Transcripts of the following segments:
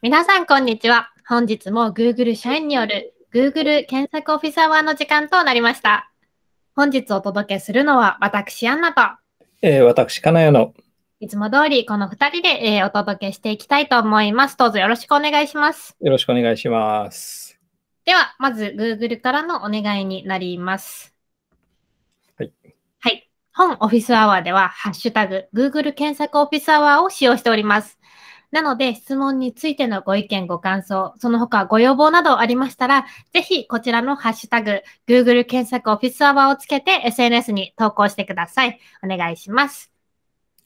皆さん、こんにちは。本日も Google 社員による Google 検索オフィスアワーの時間となりました。本日お届けするのは私、アンナと、えー、私、金谷の、いつも通りこの2人で、えー、お届けしていきたいと思います。どうぞよろしくお願いします。よろしくお願いします。では、まず Google からのお願いになります。はい。はい。本オフィスアワーでは、ハッシュタグ、Google 検索オフィスアワーを使用しております。なので、質問についてのご意見、ご感想、その他ご要望などありましたら、ぜひこちらのハッシュタグ、Google 検索オフィスアワーをつけて SNS に投稿してください。お願いします。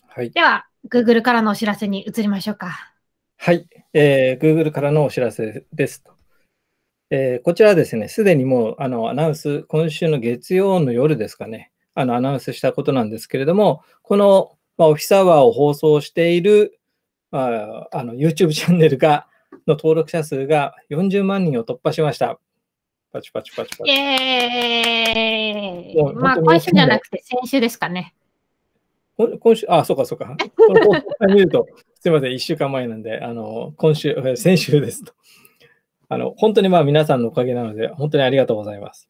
はい、では、Google からのお知らせに移りましょうか。はい、えー、Google からのお知らせですと。えー、こちらですね、すでにもうあのアナウンス、今週の月曜の夜ですかね、あのアナウンスしたことなんですけれども、この、まあ、オフィスアワーを放送しているあの YouTube チャンネルが、の登録者数が40万人を突破しました。パチパチパチパチ。イェーイまあ、今週じゃなくて先週ですかね。今週、あ、そうかそうか。この報見ると、すみません、1週間前なんで、あの、今週、先週ですと。あの、本当にまあ皆さんのおかげなので、本当にありがとうございます。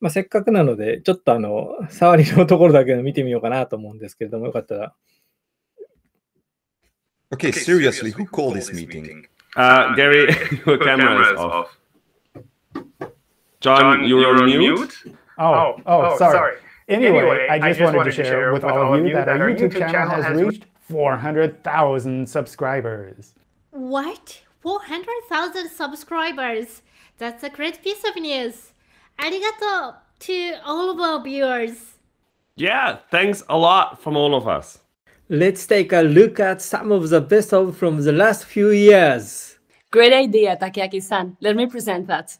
まあ、せっかくなので、ちょっとあの、触りのところだけ見てみようかなと思うんですけれども、よかったら Okay, seriously, seriously, who called this meeting? meeting? Uh, uh Gary, your camera is off. John, John you are on mute? Oh, oh, oh, oh sorry. Anyway, anyway, I, just, I just wanted, wanted, to share with all of you that, that our YouTube, YouTube channel has reached 400,000 subscribers. What? 400,000 subscribers? That's a great piece of news. Arigato to all of our viewers. Yeah, thanks a lot from all of us let's take a look at some of the best of from the last few years. Great idea, Takeaki-san. Let me present that.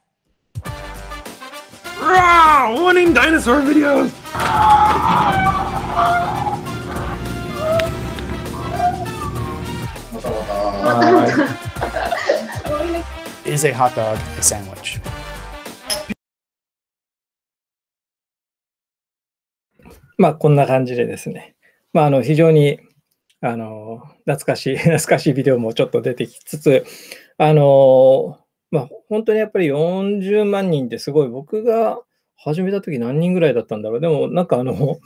Rah! Winning dinosaur videos! Uh, is a hot dog a sandwich? まあこんな感じでですね。まあ、あの非常にあの懐かしい、懐かしいビデオもちょっと出てきつつ、あのまあ、本当にやっぱり40万人ってすごい、僕が始めた時何人ぐらいだったんだろう。でもなんかあの、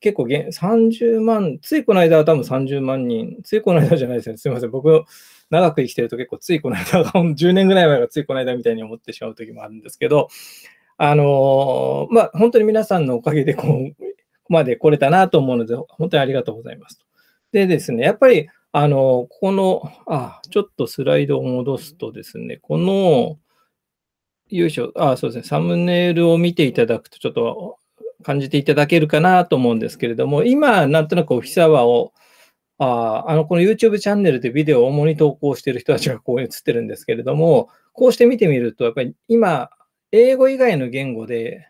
結構30万、ついこの間は多分30万人、ついこの間じゃないですね。すみません。僕、長く生きてると結構ついこの間、10 年ぐらい前がついこの間みたいに思ってしまう時もあるんですけど、あのまあ、本当に皆さんのおかげでこうまで来れたなと思うので、本当にありがとうございます。でですね、やっぱり、あの、ここの、あ、ちょっとスライドを戻すとですね、この、よいしょ、あ、そうですね、サムネイルを見ていただくと、ちょっと感じていただけるかなと思うんですけれども、今、なんとなくオフィサワーを、ああの、この YouTube チャンネルでビデオを主に投稿している人たちがこう映ってるんですけれども、こうして見てみると、やっぱり今、英語以外の言語で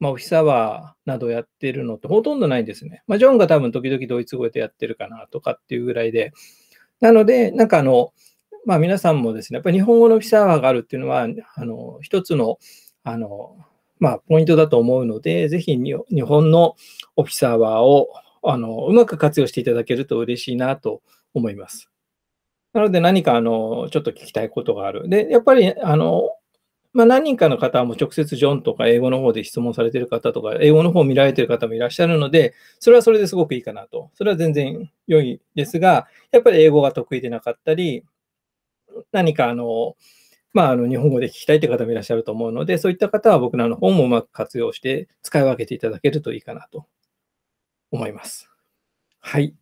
まあ、オフィサワーなどやってるのってほとんどないんですね。まあ、ジョンが多分時々ドイツ語でやってるかなとかっていうぐらいで。なので、なんかあの、まあ、皆さんもですね、やっぱり日本語のオフィサワーがあるっていうのは、あの、一つの、あの、まあ、ポイントだと思うので、ぜひ日本のオフィサワーをあのうまく活用していただけると嬉しいなと思います。なので何かあのちょっと聞きたいことがある。で、やっぱりあのまあ、何人かの方はもう直接ジョンとか英語の方で質問されてる方とか、英語の方を見られてる方もいらっしゃるので、それはそれですごくいいかなと。それは全然良いですが、やっぱり英語が得意でなかったり、何かあの、まあ、あの日本語で聞きたいという方もいらっしゃると思うので、そういった方は僕らの方もうまく活用して使い分けていただけるといいかなと思います。はい。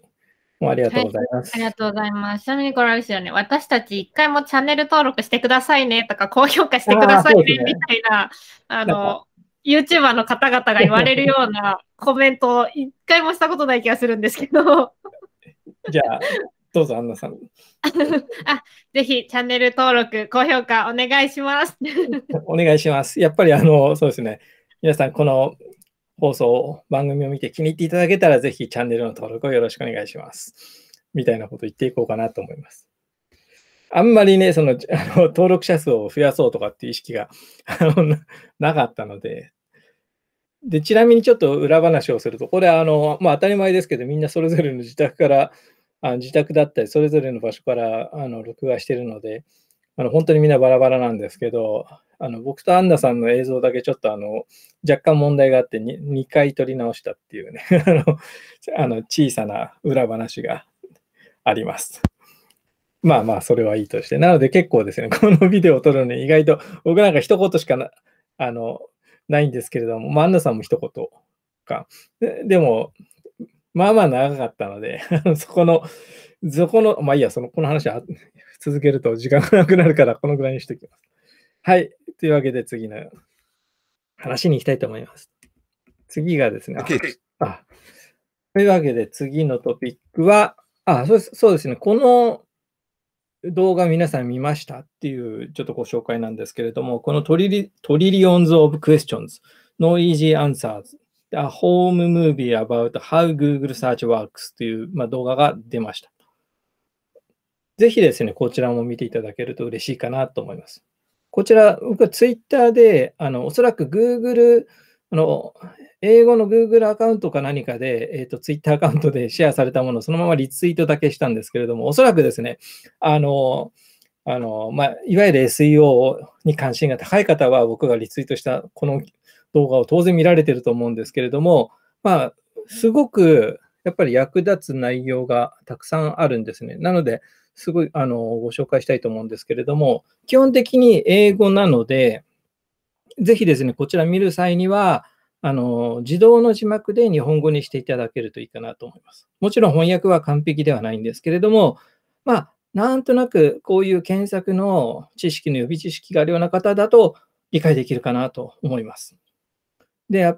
もありがとうございます、はい、ありがとうございます。ちなみにこれあですよね、私たち一回もチャンネル登録してくださいねとか、高評価してくださいねみたいな、あ、ね、の、YouTuber の方々が言われるようなコメントを一回もしたことない気がするんですけど。じゃあ、どうぞ、アンナさん。あぜひ、チャンネル登録、高評価お願いします。お願いします。やっぱり、あの、そうですね。皆さん、この放送、番組を見て気に入っていただけたら、ぜひチャンネルの登録をよろしくお願いします。みたいなこと言っていこうかなと思います。あんまりね、その、あの登録者数を増やそうとかっていう意識が なかったので、で、ちなみにちょっと裏話をすると、これあの、まあ、当たり前ですけど、みんなそれぞれの自宅から、あ自宅だったり、それぞれの場所からあの録画してるので、あの本当にみんなバラバラなんですけど、あの僕とアンナさんの映像だけちょっとあの若干問題があって 2, 2回撮り直したっていうね あの小さな裏話があります。まあまあ、それはいいとして。なので結構ですね、このビデオを撮るのに意外と、僕なんか一言しかな、あの、ないんですけれども、まあ、アンナさんも一言か。ででも、まあまあ長かったので、そこの、そこの、まあいいや、その、この話は続けると時間がなくなるから、このぐらいにしておきます。はい。というわけで、次の話に行きたいと思います。次がですね。あというわけで、次のトピックは、あそうそうですね。この動画皆さん見ましたっていうちょっとご紹介なんですけれども、このトリリトリリオンズ・オブ・クエスチョンズ、ノイージー・アンサーズ、ホーム・ムービー・アバウト・ハウ・ About How Google Search Works という、まあ、動画が出ました。ぜひですね、こちらも見ていただけると嬉しいかなと思います。こちら、僕は Twitter で、あの、おそらく Google、あの、英語の Google アカウントか何かで、えっ、ー、と、Twitter アカウントでシェアされたものをそのままリツイートだけしたんですけれども、おそらくですね、あの、あの、まあ、いわゆる SEO に関心が高い方は、僕がリツイートしたこの動画を当然見られてると思うんですけれども、まあ、すごくやっぱり役立つ内容がたくさんあるんですね。なので、すごいあのご紹介したいと思うんですけれども、基本的に英語なので、ぜひですね、こちら見る際には、あの自動の字幕で日本語にしていただけるといいかなと思います。もちろん翻訳は完璧ではないんですけれども、まあ、なんとなくこういう検索の知識の予備知識があるような方だと理解できるかなと思います。で、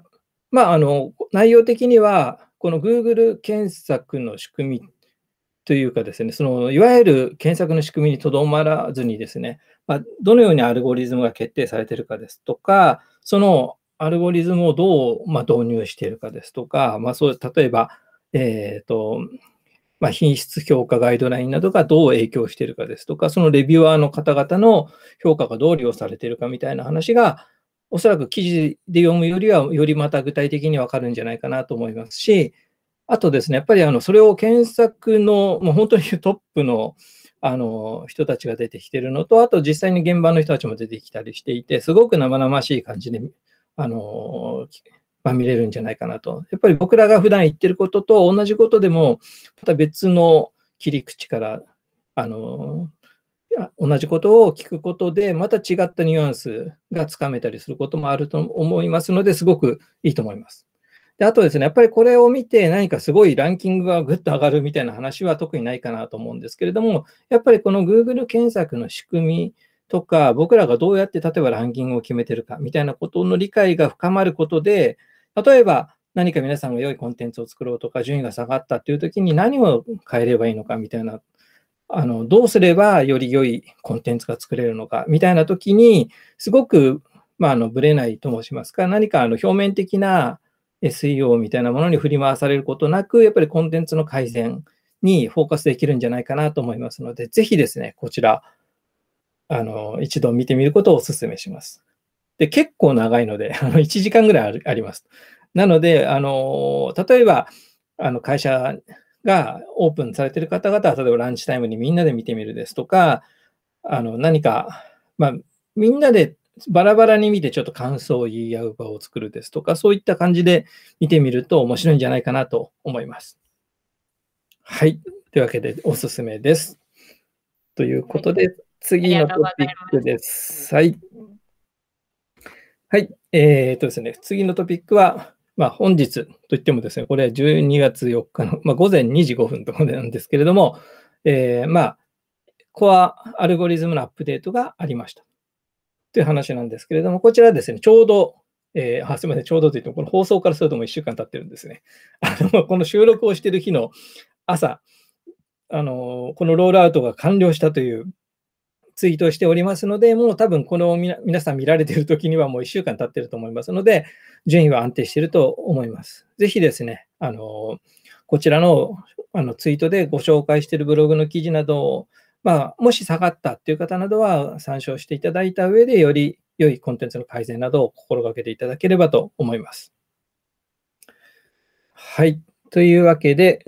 まあ、あの内容的には、この Google 検索の仕組みっというかですね、そのいわゆる検索の仕組みにとどまらずにですね、まあ、どのようにアルゴリズムが決定されているかですとか、そのアルゴリズムをどう、まあ、導入しているかですとか、まあ、そう例えば、えーとまあ、品質評価ガイドラインなどがどう影響しているかですとか、そのレビュアーの方々の評価がどう利用されているかみたいな話が、おそらく記事で読むよりは、よりまた具体的にわかるんじゃないかなと思いますし、あとですね、やっぱりあのそれを検索の、もう本当に トップのあの人たちが出てきてるのと、あと実際に現場の人たちも出てきたりしていて、すごく生々しい感じで、あのまあ、見れるんじゃないかなと。やっぱり僕らが普段言ってることと同じことでも、また別の切り口から、あの同じことを聞くことで、また違ったニュアンスがつかめたりすることもあると思いますので、すごくいいと思います。で、あとですね、やっぱりこれを見て何かすごいランキングがぐっと上がるみたいな話は特にないかなと思うんですけれども、やっぱりこの Google 検索の仕組みとか、僕らがどうやって例えばランキングを決めてるかみたいなことの理解が深まることで、例えば何か皆さんが良いコンテンツを作ろうとか、順位が下がったっていう時に何を変えればいいのかみたいな、あのどうすればより良いコンテンツが作れるのかみたいな時に、すごく、まあ、あのぶれないと申しますか、何かあの表面的な SEO みたいなものに振り回されることなく、やっぱりコンテンツの改善にフォーカスできるんじゃないかなと思いますので、ぜひですね、こちら、あの、一度見てみることをお勧めします。で、結構長いので、あの、1時間ぐらいあります。なので、あの、例えば、あの、会社がオープンされている方々は、例えばランチタイムにみんなで見てみるですとか、あの、何か、まあ、みんなでバラバラに見てちょっと感想を言い合う場を作るですとか、そういった感じで見てみると面白いんじゃないかなと思います。はい。というわけで、おすすめです。ということで、次のトピックです。はい。はい。えー、っとですね、次のトピックは、まあ、本日といってもですね、これは12月4日の、まあ、午前2時5分ところなんですけれども、えー、まあ、コアアルゴリズムのアップデートがありました。という話なんですけれども、こちらですね、ちょうど、えー、あすみません、ちょうどといっても、この放送からするともう1週間経ってるんですね。あのこの収録をしている日の朝、あのこのロールアウトが完了したというツイートをしておりますので、もう多分この皆さん見られている時にはもう1週間経ってると思いますので、順位は安定していると思います。ぜひですね、あのこちらのあのツイートでご紹介しているブログの記事などをまあ、もし下がったっていう方などは参照していただいた上で、より良いコンテンツの改善などを心がけていただければと思います。はい。というわけで、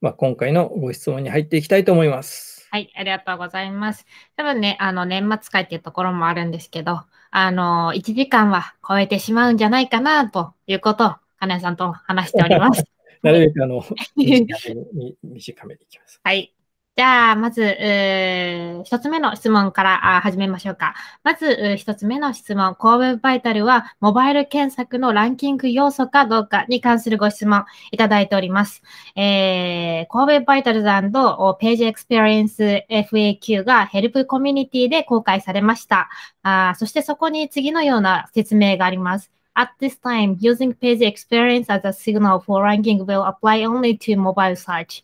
まあ、今回のご質問に入っていきたいと思います。はい、ありがとうございます。多分ね、あの、年末会っていうところもあるんですけど、あの、1時間は超えてしまうんじゃないかな、ということを、金谷さんと話しております。なるべく、あの、短めに、短めにいきます。はい。じゃあ、まず、一つ目の質問から始めましょうか。まず、一つ目の質問。神戸バイタルは、モバイル検索のランキング要素かどうかに関するご質問いただいております。えー、神戸バイタルズページエクスペリエンス FAQ がヘルプコミュニティで公開されました。あそしてそこに次のような説明があります。At this time, using page experience as a signal for ranking will apply only to mobile search.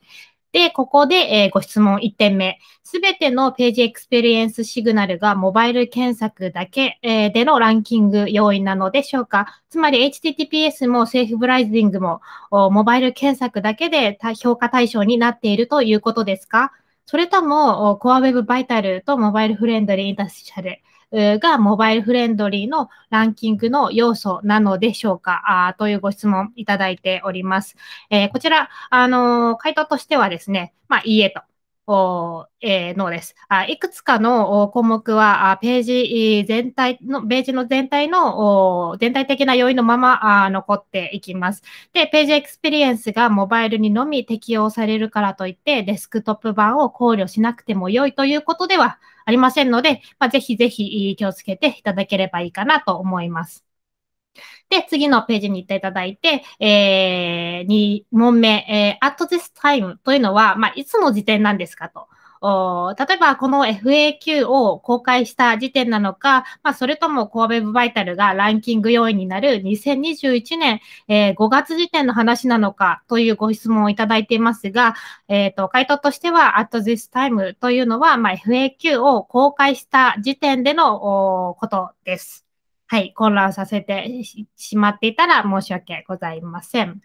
で、ここで、えー、ご質問1点目。すべてのページエクスペリエンスシグナルがモバイル検索だけ、えー、でのランキング要因なのでしょうかつまり HTTPS もセーフブライディングもモバイル検索だけで評価対象になっているということですかそれとも、コアウェブバイタルとモバイルフレンドリーインターシャル、がモバイルフレンドリーのランキングの要素なのでしょうかあというご質問いただいております。えー、こちら、あのー、回答としてはですね、まあ、いいえとえー、のです。あいくつかの項目はページ全体の、ページの全体の全体的な要因のままあ残っていきます。で、ページエクスペリエンスがモバイルにのみ適用されるからといって、デスクトップ版を考慮しなくても良いということではありませんので、まあ、ぜひぜひ気をつけていただければいいかなと思います。で、次のページに行っていただいて、えー、2問目、えー、at this time というのは、まあ、いつの時点なんですかと。例えば、この FAQ を公開した時点なのか、まあ、それとも神戸ブバイタルがランキング要因になる2021年、えー、5月時点の話なのかというご質問をいただいていますが、えっ、ー、と、回答としては、at this time というのは、まあ、FAQ を公開した時点でのことです。はい、混乱させてしまっていたら申し訳ございません。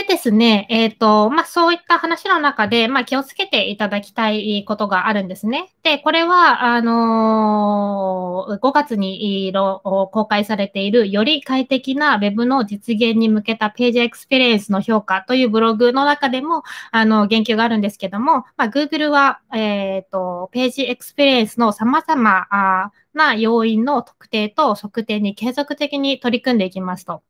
でですね、えっ、ー、と、まあ、そういった話の中で、まあ、気をつけていただきたいことがあるんですね。で、これは、あのー、5月に公開されている、より快適な Web の実現に向けたページエクスペリエンスの評価というブログの中でも、あの、言及があるんですけども、まあ、Google は、えっ、ー、と、ページエクスペリエンスの様々な要因の特定と測定に継続的に取り組んでいきますと。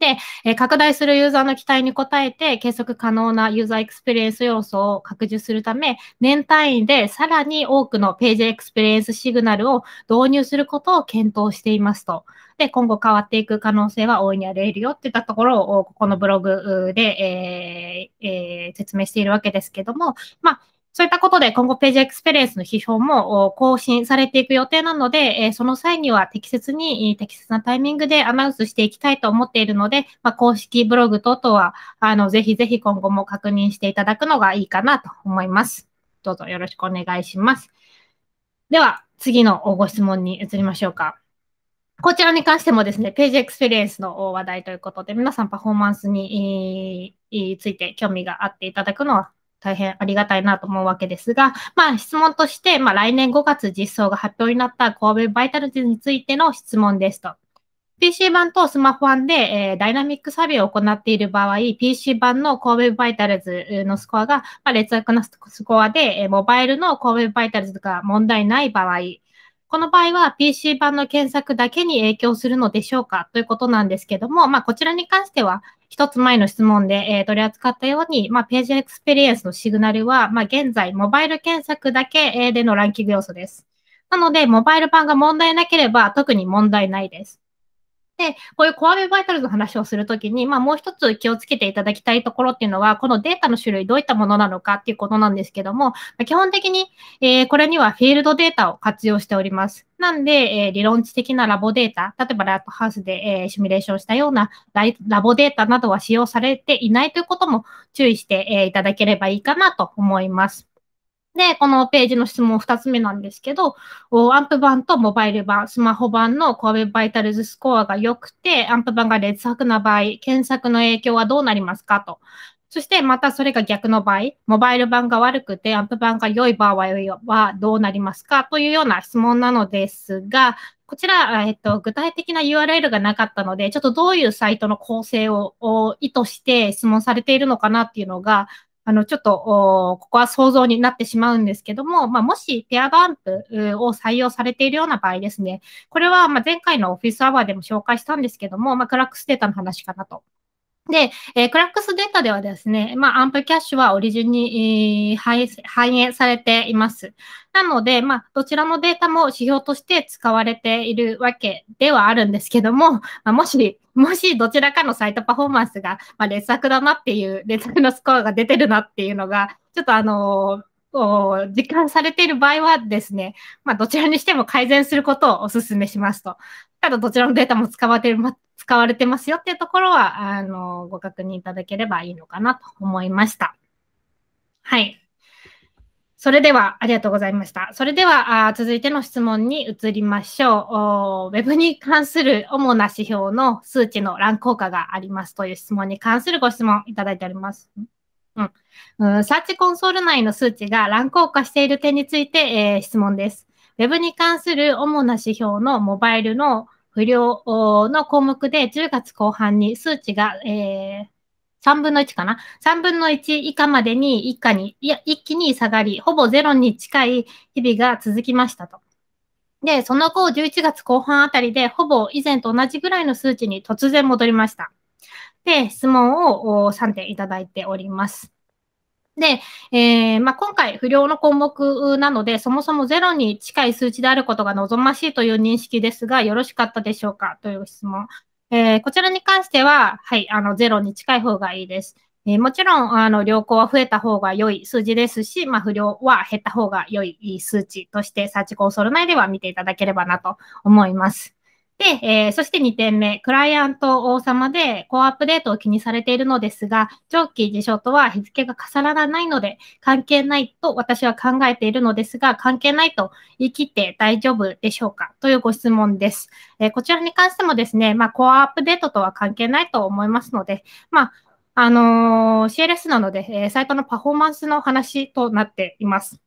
で、え拡大するユーザーの期待に応えて、計測可能なユーザーエクスペリエンス要素を拡充するため、年単位でさらに多くのページエクスペリエンスシグナルを導入することを検討していますと。で、今後変わっていく可能性は大いにあり得るよっていったところを、ここのブログで、えーえー、説明しているわけですけども、まあ、そういったことで今後ページエクスペリエンスの批評も更新されていく予定なので、その際には適切に適切なタイミングでアナウンスしていきたいと思っているので、まあ、公式ブログ等々は、あの、ぜひぜひ今後も確認していただくのがいいかなと思います。どうぞよろしくお願いします。では、次のご質問に移りましょうか。こちらに関してもですね、ページエクスペリエンスの話題ということで、皆さんパフォーマンスに、ついて興味があっていただくのは大変ありがたいなと思うわけですが、まあ、質問として、まあ、来年5月実装が発表になった神戸バイタルズについての質問ですと。PC 版とスマホ版で、えー、ダイナミックサビを行っている場合、PC 版の神戸バイタルズのスコアが、まあ、劣悪なスコアで、えモバイルの神戸バイタルズが問題ない場合、この場合は PC 版の検索だけに影響するのでしょうかということなんですけども、まあ、こちらに関しては、一つ前の質問で、えー、取り扱ったように、まあ、ページエクスペリエンスのシグナルは、まあ、現在、モバイル検索だけでのランキング要素です。なので、モバイル版が問題なければ特に問題ないです。で、こういうコアウェブバイタルズの話をするときに、まあ、もう一つ気をつけていただきたいところっていうのは、このデータの種類どういったものなのかっていうことなんですけども、基本的に、えー、これにはフィールドデータを活用しております。なんで、えー、理論値的なラボデータ、例えばラットハウスで、えー、シミュレーションしたようなラボデータなどは使用されていないということも注意して、えいただければいいかなと思います。で、このページの質問2つ目なんですけど、アンプ版とモバイル版、スマホ版の Core バイタルズスコアが良くて、アンプ版が劣悪な場合、検索の影響はどうなりますかと。そしてまたそれが逆の場合、モバイル版が悪くてアンプ版が良い場合はどうなりますかというような質問なのですが、こちら、えっと、具体的な URL がなかったので、ちょっとどういうサイトの構成を意図して質問されているのかなっていうのが、あの、ちょっと、ここは想像になってしまうんですけども、まあ、もしペアバンプを採用されているような場合ですね、これは、ま前回のオフィスアワーでも紹介したんですけども、まあ、クラックスデータの話かなとで、えー、クラックスデータではですね、まあ、アンプキャッシュはオリジンに、えー、反映されています。なので、まあ、どちらのデータも指標として使われているわけではあるんですけども、まあ、もし、もしどちらかのサイトパフォーマンスが、まあ、劣悪だなっていう、劣 悪のスコアが出てるなっていうのが、ちょっとあのー、実感されている場合はですね、まあ、どちらにしても改善することをお勧めしますと。ただ、どちらのデータも使われてる、使われてますよっていうところは、あの、ご確認いただければいいのかなと思いました。はい。それでは、ありがとうございました。それでは、あ続いての質問に移りましょう。ウェブに関する主な指標の数値の乱高下がありますという質問に関するご質問いただいております。うん、サーチコンソール内の数値が乱高下している点について、えー、質問です。Web に関する主な指標のモバイルの不良の項目で10月後半に数値が、えー、3分の1かな ?3 分の1以下までに一家に、いや、一気に下がり、ほぼゼロに近い日々が続きましたと。で、その後、11月後半あたりで、ほぼ以前と同じぐらいの数値に突然戻りました。で、質問を3点いただいております。で、えーまあ、今回不良の項目なので、そもそもゼロに近い数値であることが望ましいという認識ですが、よろしかったでしょうかという質問。えー、こちらに関しては、はい、あの、ゼロに近い方がいいです。えー、もちろん、あの、良好は増えた方が良い数字ですし、まあ、不良は減った方が良い数値として、サーチコンソール内では見ていただければなと思います。で、えー、そして2点目、クライアント王様でコアアップデートを気にされているのですが、長期事象とは日付が重ならないので、関係ないと私は考えているのですが、関係ないと言い切って大丈夫でしょうかというご質問です。えー、こちらに関してもですね、まあ、コアアップデートとは関係ないと思いますので、まあ、あのー、CLS なので、えサイトのパフォーマンスの話となっています。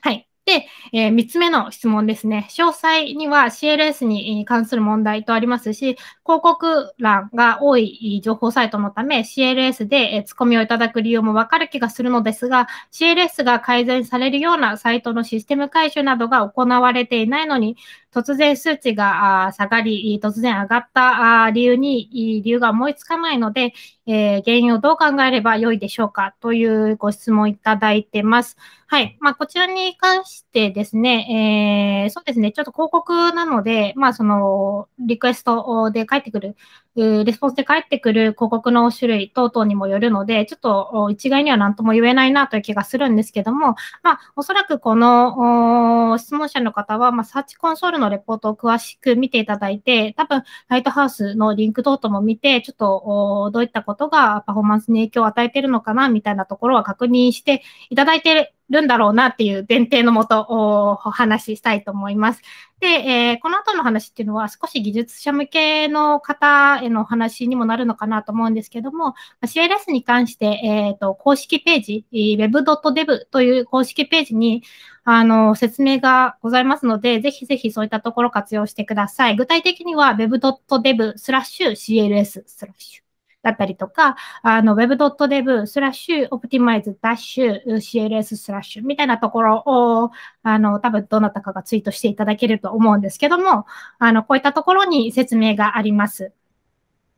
はい。で、えー、3つ目の質問ですね。詳細には CLS に関する問題とありますし、広告欄が多い情報サイトのため、CLS でツッコミをいただく理由もわかる気がするのですが、CLS が改善されるようなサイトのシステム改修などが行われていないのに、突然数値が下がり、突然上がった理由に、理由が思いつかないので、えー、原因をどう考えればよいでしょうかというご質問いただいてます。はい。まあ、こちらに関してですね、えー、そうですね、ちょっと広告なので、まあ、その、リクエストで返ってくるレスポンスで返ってくる広告の種類等々にもよるので、ちょっと一概には何とも言えないなという気がするんですけども、まあ、おそらくこの質問者の方は、まあ、サーチコンソールのレポートを詳しく見ていただいて、多分、ライトハウスのリンク等々も見て、ちょっとどういったことがパフォーマンスに影響を与えているのかな、みたいなところは確認していただいてるんだろうなっていう前提のもとお話ししたいと思います。で、えー、この後の話っていうのは少し技術者向けの方へのお話にもなるのかなと思うんですけども、CLS に関して、えーと、公式ページ、web.dev という公式ページにあの説明がございますので、ぜひぜひそういったところ活用してください。具体的には web.dev スラッシュ CLS スラッシュだったりとか、あの web.dev スラッシュ optimize ダッシュ CLS スラッシュみたいなところを、あの、多分どなたかがツイートしていただけると思うんですけども、あの、こういったところに説明があります。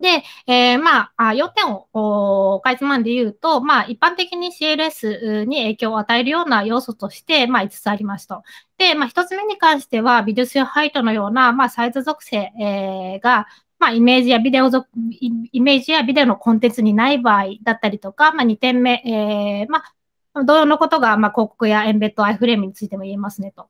で、えー、まあ、要点をかいつまんで言うと、まあ、一般的に CLS に影響を与えるような要素として、まあ、5つありますと。で、まあ、1つ目に関しては、ビデオスハイトのような、まあ、サイズ属性、えー、が、まあ、イメージやビデオイメージやビデオのコンテンツにない場合だったりとか、まあ、2点目、えー、まあ、同様のことが、ま広告やエンベッド、アイフレームについても言えますねと。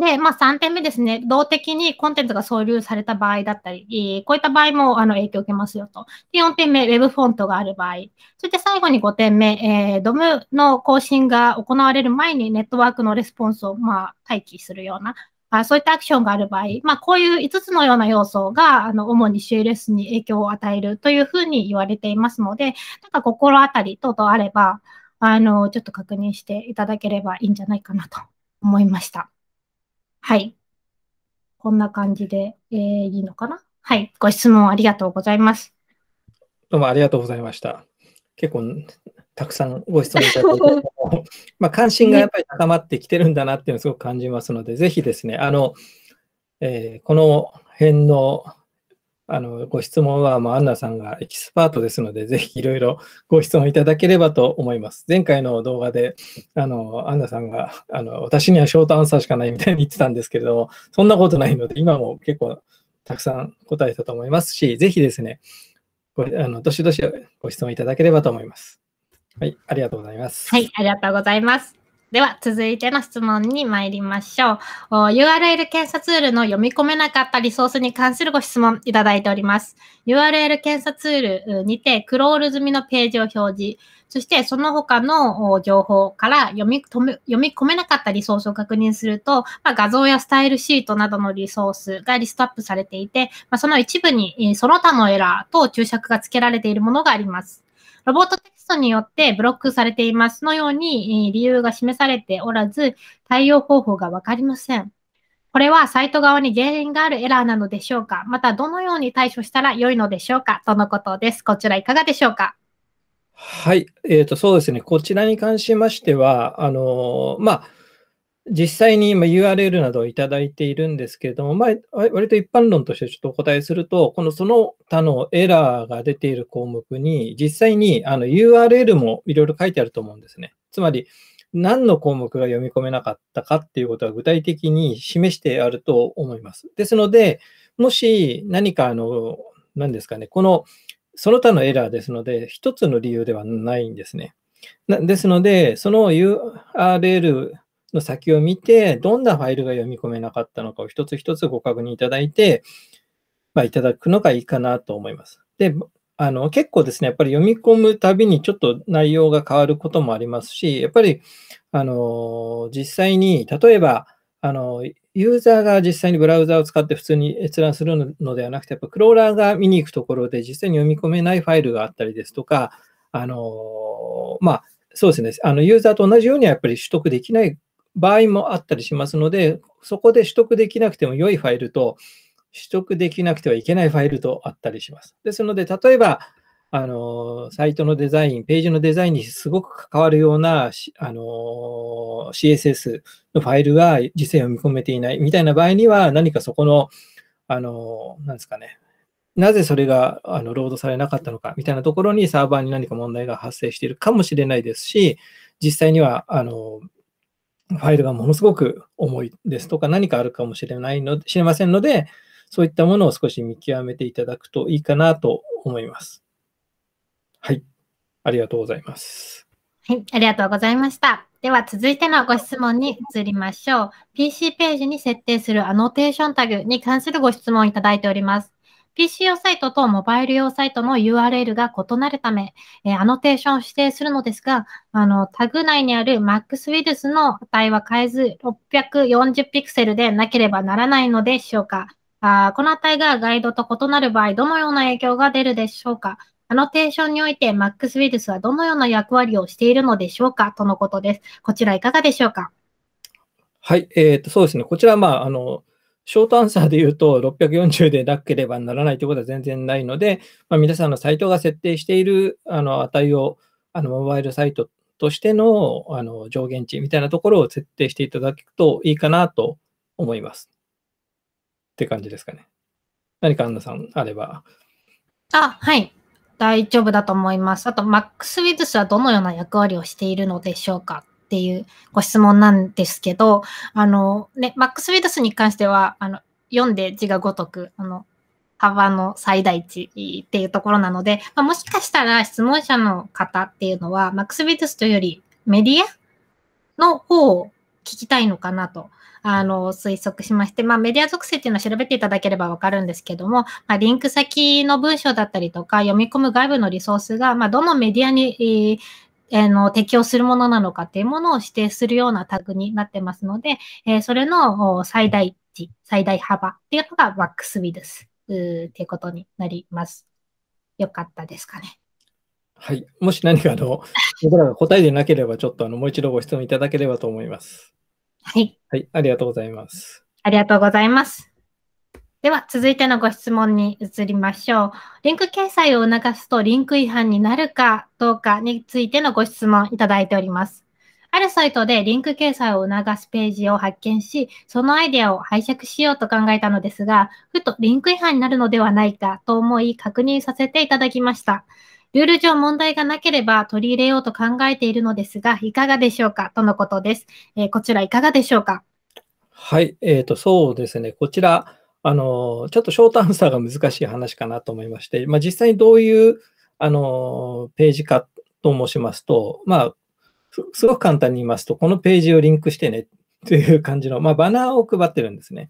で、まあ、3点目ですね、動的にコンテンツが挿入された場合だったり、こういった場合もあの影響を受けますよと。で、4点目、Web フォントがある場合。そして最後に5点目、えー、d の更新が行われる前にネットワークのレスポンスを、まあ、待機するようなあそういったアクションがある場合、まあ、こういう5つのような要素が、あの、主に c レスに影響を与えるというふうに言われていますので、なんか心当たり等々あれば、あの、ちょっと確認していただければいいんじゃないかなと思いました。はい。こんな感じで、えー、いいのかなはい。ご質問ありがとうございます。どうもありがとうございました。結構、たくさんご質問いただいて、まあ関心がやっぱり高まってきてるんだなっていうのをすごく感じますので、ぜひですね、あの、えー、この辺のあのご質問はもうアンナさんがエキスパートですので、ぜひいろいろご質問いただければと思います。前回の動画で、あのアンナさんがあの私にはショートアンサーしかないみたいに言ってたんですけれども、そんなことないので、今も結構たくさん答えたと思いますし、ぜひですね、れあのどしどしご質問いただければと思います。はい、ありがとうございます。はい、ありがとうございます。では、続いての質問に参りましょう。URL 検査ツールの読み込めなかったリソースに関するご質問いただいております。URL 検査ツールにてクロール済みのページを表示、そしてその他の情報から読み読み込めなかったリソースを確認すると、まあ、画像やスタイルシートなどのリソースがリストアップされていて、まあ、その一部にその他のエラーと注釈が付けられているものがあります。ロボットトによってブロックされていますのように理由が示されておらず、対応方法がわかりません。これはサイト側に原因があるエラーなのでしょうかまた、どのように対処したら良いのでしょうかとのことです。こちらいかがでしょうかはい、えーと、そうですね、こちらに関しましては、あのまあ実際に今 URL などをいただいているんですけれども、まあ、割と一般論としてちょっとお答えすると、このその他のエラーが出ている項目に、実際にあの URL もいろいろ書いてあると思うんですね。つまり、何の項目が読み込めなかったかっていうことは具体的に示してあると思います。ですので、もし何かあの、何ですかね、このその他のエラーですので、一つの理由ではないんですね。ですので、その URL の先を見て、どんなファイルが読み込めなかったのかを一つ一つご確認いただいて、まあ、いただくのがいいかなと思います。で、あの結構ですね、やっぱり読み込むたびにちょっと内容が変わることもありますし、やっぱり、あの実際に、例えば、あのユーザーが実際にブラウザを使って普通に閲覧するのではなくて、やっぱクローラーが見に行くところで実際に読み込めないファイルがあったりですとか、あのまあ、そうですね、あのユーザーと同じようにはやっぱり取得できない場合もあったりしますので、そこで取得できなくても良いファイルと、取得できなくてはいけないファイルとあったりします。ですので、例えば、あの、サイトのデザイン、ページのデザインにすごく関わるような、あの、CSS のファイルは実際を見込めていないみたいな場合には、何かそこの、あの、なんですかね、なぜそれがあのロードされなかったのかみたいなところにサーバーに何か問題が発生しているかもしれないですし、実際にはあのファイルがものすごく重いですとか、何かあるかもしれないの、知れませんので、そういったものを少し見極めていただくといいかなと思います。はい。ありがとうございます。はい。ありがとうございました。では続いてのご質問に移りましょう。PC ページに設定するアノテーションタグに関するご質問をいただいております。PC 用サイトとモバイル用サイトの URL が異なるため、えー、アノテーションを指定するのですが、あの、タグ内にある MAX ウィルスの値は変えず640ピクセルでなければならないのでしょうかあこの値がガイドと異なる場合、どのような影響が出るでしょうかアノテーションにおいて MAX ウィルスはどのような役割をしているのでしょうかとのことです。こちらいかがでしょうかはい、えー、とそうですね。こちら、まあ、あの、ショートアンサーで言うと、640でなければならないということは全然ないので、まあ、皆さんのサイトが設定しているあの値を、あのモバイルサイトとしてのあの上限値みたいなところを設定していただくといいかなと思います。って感じですかね。何かアンナさんあれば。あ、はい。大丈夫だと思います。あと、m a x w i t h はどのような役割をしているのでしょうかっていうご質問なんですけど、あの、ね、マックス・ウィルスに関しては、あの、読んで字が如く、あの、幅の最大値っていうところなので、まあ、もしかしたら質問者の方っていうのは、マックス・ウィルスというよりメディアの方を聞きたいのかなと、あの、推測しまして、まあ、メディア属性っていうのは調べていただければわかるんですけども、まあ、リンク先の文章だったりとか、読み込む外部のリソースが、まあ、どのメディアに、えー、あの、適用するものなのかっていうものを指定するようなタグになってますので、えー、それの最大値、最大幅っていうのが Wax スウィルスっていうことになります。よかったですかね。はい。もし何かあの、僕らが答えでなければ、ちょっとあの、もう一度ご質問いただければと思います。はい。はい。ありがとうございます。ありがとうございます。では、続いてのご質問に移りましょう。リンク掲載を促すとリンク違反になるかどうかについてのご質問いただいております。あるサイトでリンク掲載を促すページを発見し、そのアイデアを拝借しようと考えたのですが、ふとリンク違反になるのではないかと思い確認させていただきました。ルール上問題がなければ取り入れようと考えているのですが、いかがでしょうかとのことです。えー、こちらいかがでしょうかはい、えっ、ー、と、そうですね。こちら、あの、ちょっとショートアンサーが難しい話かなと思いまして、まあ、実際にどういう、あの、ページかと申しますと、まあ、すごく簡単に言いますと、このページをリンクしてねという感じの、まあ、バナーを配ってるんですね。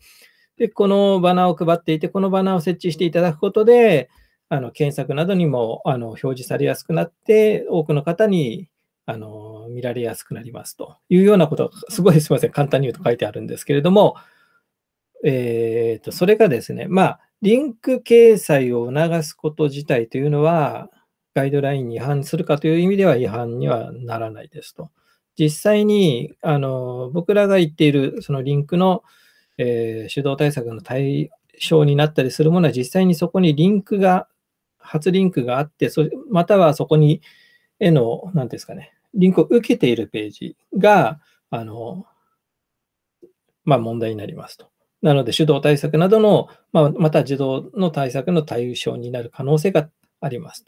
で、このバナーを配っていて、このバナーを設置していただくことで、あの検索などにもあの表示されやすくなって、多くの方にあの見られやすくなりますというようなことが、すごいすみません、簡単に言うと書いてあるんですけれども、えっ、ー、と、それがですね、まあ、リンク掲載を促すこと自体というのは、ガイドラインに違反するかという意味では違反にはならないですと。実際に、あの、僕らが言っている、そのリンクの、えー、手動対策の対象になったりするものは、実際にそこにリンクが、初リンクがあって、そまたはそこに、への、何ですかね、リンクを受けているページが、あの、まあ問題になりますと。なので、手動対策などの、まあ、また自動の対策の対象になる可能性があります。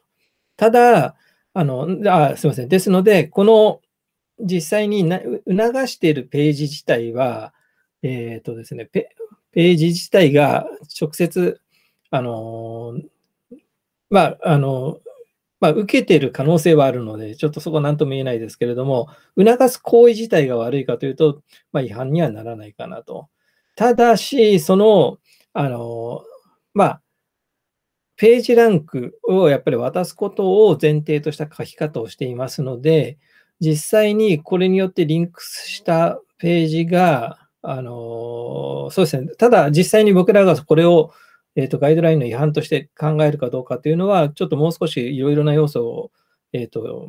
ただ、あのあすみません。ですので、この実際に促しているページ自体は、えっ、ー、とですねペ、ページ自体が直接、あのまあ、あのまあ、受けている可能性はあるので、ちょっとそこは何とも言えないですけれども、促す行為自体が悪いかというと、まあ、違反にはならないかなと。ただし、その、あの、まあ、ページランクをやっぱり渡すことを前提とした書き方をしていますので、実際にこれによってリンクしたページが、あのそうですね、ただ実際に僕らがこれを、えーと、ガイドラインの違反として考えるかどうかというのは、ちょっともう少しいろいろな要素を、えーと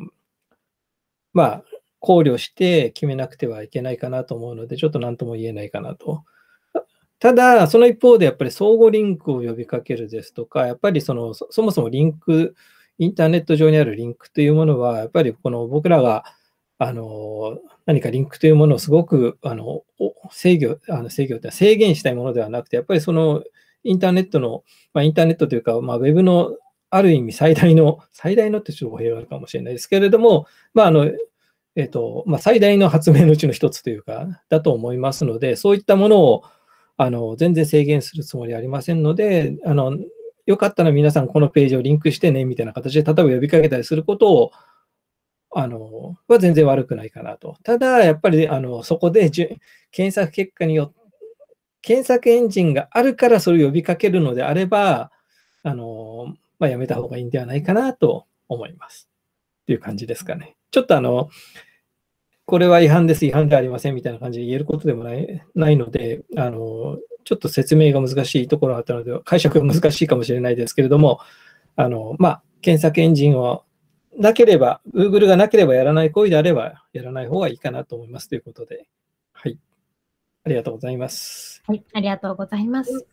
まあ、考慮して決めなくてはいけないかなと思うので、ちょっと何とも言えないかなとただ、その一方でやっぱり相互リンクを呼びかけるですとか、やっぱりそのそもそもリンク、インターネット上にあるリンクというものは、やっぱりこの僕らがあの何かリンクというものをすごくあの制御あの制御って制限したいものではなくて、やっぱりそのインターネットの、まあ、インターネットというか、まあ、ウェブのある意味最大の、最大のってちょっと語弊があるかもしれないですけれども、まああのえーとまあ、最大の発明のうちの一つというか、だと思いますので、そういったものをあの全然制限するつもりありませんので、あのよかったら皆さんこのページをリンクしてねみたいな形で、例えば呼びかけたりすることを、あのは全然悪くないかなと。ただ、やっぱりあのそこで検索結果によって、検索エンジンがあるからそれを呼びかけるのであれば、あのまあ、やめた方がいいんではないかなと思います。という感じですかね。ちょっとあの、これは違反です、違反ではありませんみたいな感じで言えることでもないないのであの、ちょっと説明が難しいところがあったので、解釈が難しいかもしれないですけれども、あのまあ、検索エンジンをなければ、Google がなければやらない行為であれば、やらない方がいいかなと思いますということで、はい。ありがとうございます。はい、ありがとうございます。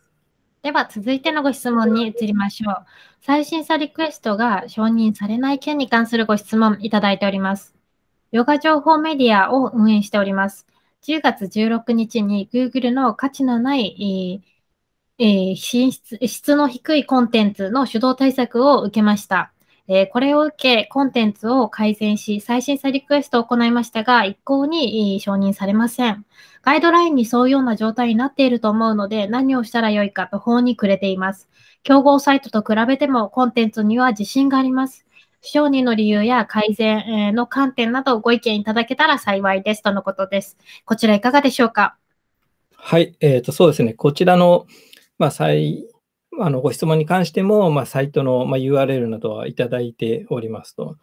では続いてのご質問に移りましょう。再審査リクエストが承認されない件に関するご質問いただいております。ヨガ情報メディアを運営しております。10月16日に Google の価値のない、えー、質質の低いコンテンツの主導対策を受けました。えこれを受け、コンテンツを改善し、最新査リクエストを行いましたが、一向に承認されません。ガイドラインにそういうような状態になっていると思うので、何をしたらよいか途方に暮れています。競合サイトと比べてもコンテンツには自信があります。承認の理由や改善の観点などご意見いただけたら幸いですとのことです。こちらいかがでしょうかはい、えーと、そうですね。こちらの、まあ、い、あのご質問に関しても、まあ、サイトの、まあ、URL などはいただいておりますと。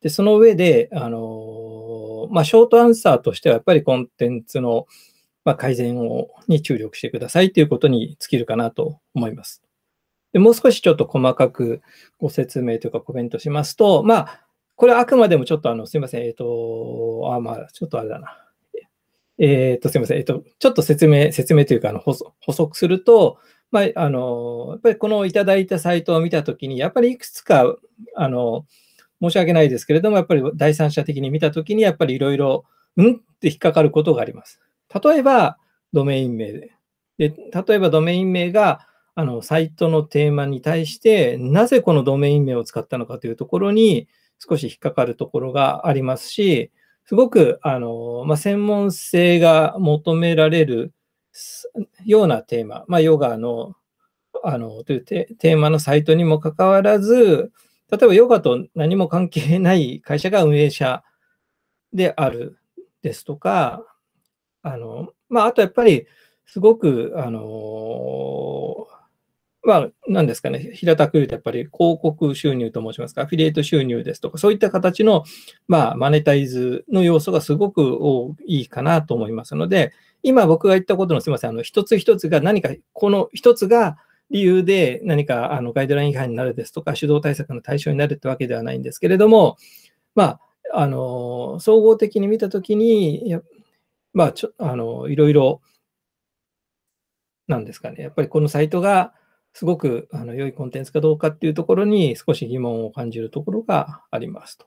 で、その上で、あのまあ、ショートアンサーとしては、やっぱりコンテンツの、ま改善をに注力してくださいということに尽きるかなと思います。でもう少しちょっと細かくご説明というかコメントしますと、まあ、これはあくまでもちょっとあの、すいません、えっ、ー、と、あ、まあ、ちょっとあれだな。えっ、ー、と、すいません、えっ、ー、と、ちょっと説明、説明というか、あの補足すると、まあ、あの、やっぱりこのいただいたサイトを見たときに、やっぱりいくつか、あの、申し訳ないですけれども、やっぱり第三者的に見たときに、やっぱりいろいろ、んって引っかかることがあります。例えば、ドメイン名で。で例えば、ドメイン名が、あの、サイトのテーマに対して、なぜこのドメイン名を使ったのかというところに少し引っかかるところがありますし、すごく、あの、まあ、専門性が求められるようなテーマ、まあ、ヨガの、あの、というテーマのサイトにもかかわらず、例えばヨガと何も関係ない会社が運営者であるですとか、あの、まあ、あとやっぱり、すごく、あのまあ、なんですかね、平たく言うとやっぱり広告収入と申しますか、アフィリエイト収入ですとか、そういった形の、まあ、マネタイズの要素がすごく多いかなと思いますので、今僕が言ったことのすみません、あの一つ一つが何か、この一つが理由で何かあのガイドライン違反になるですとか、主導対策の対象になるってわけではないんですけれども、まあ、あの総合的に見たときに、まあちょあの、いろいろなんですかね、やっぱりこのサイトが、すごくあの良いコンテンツかどうかっていうところに少し疑問を感じるところがありますと。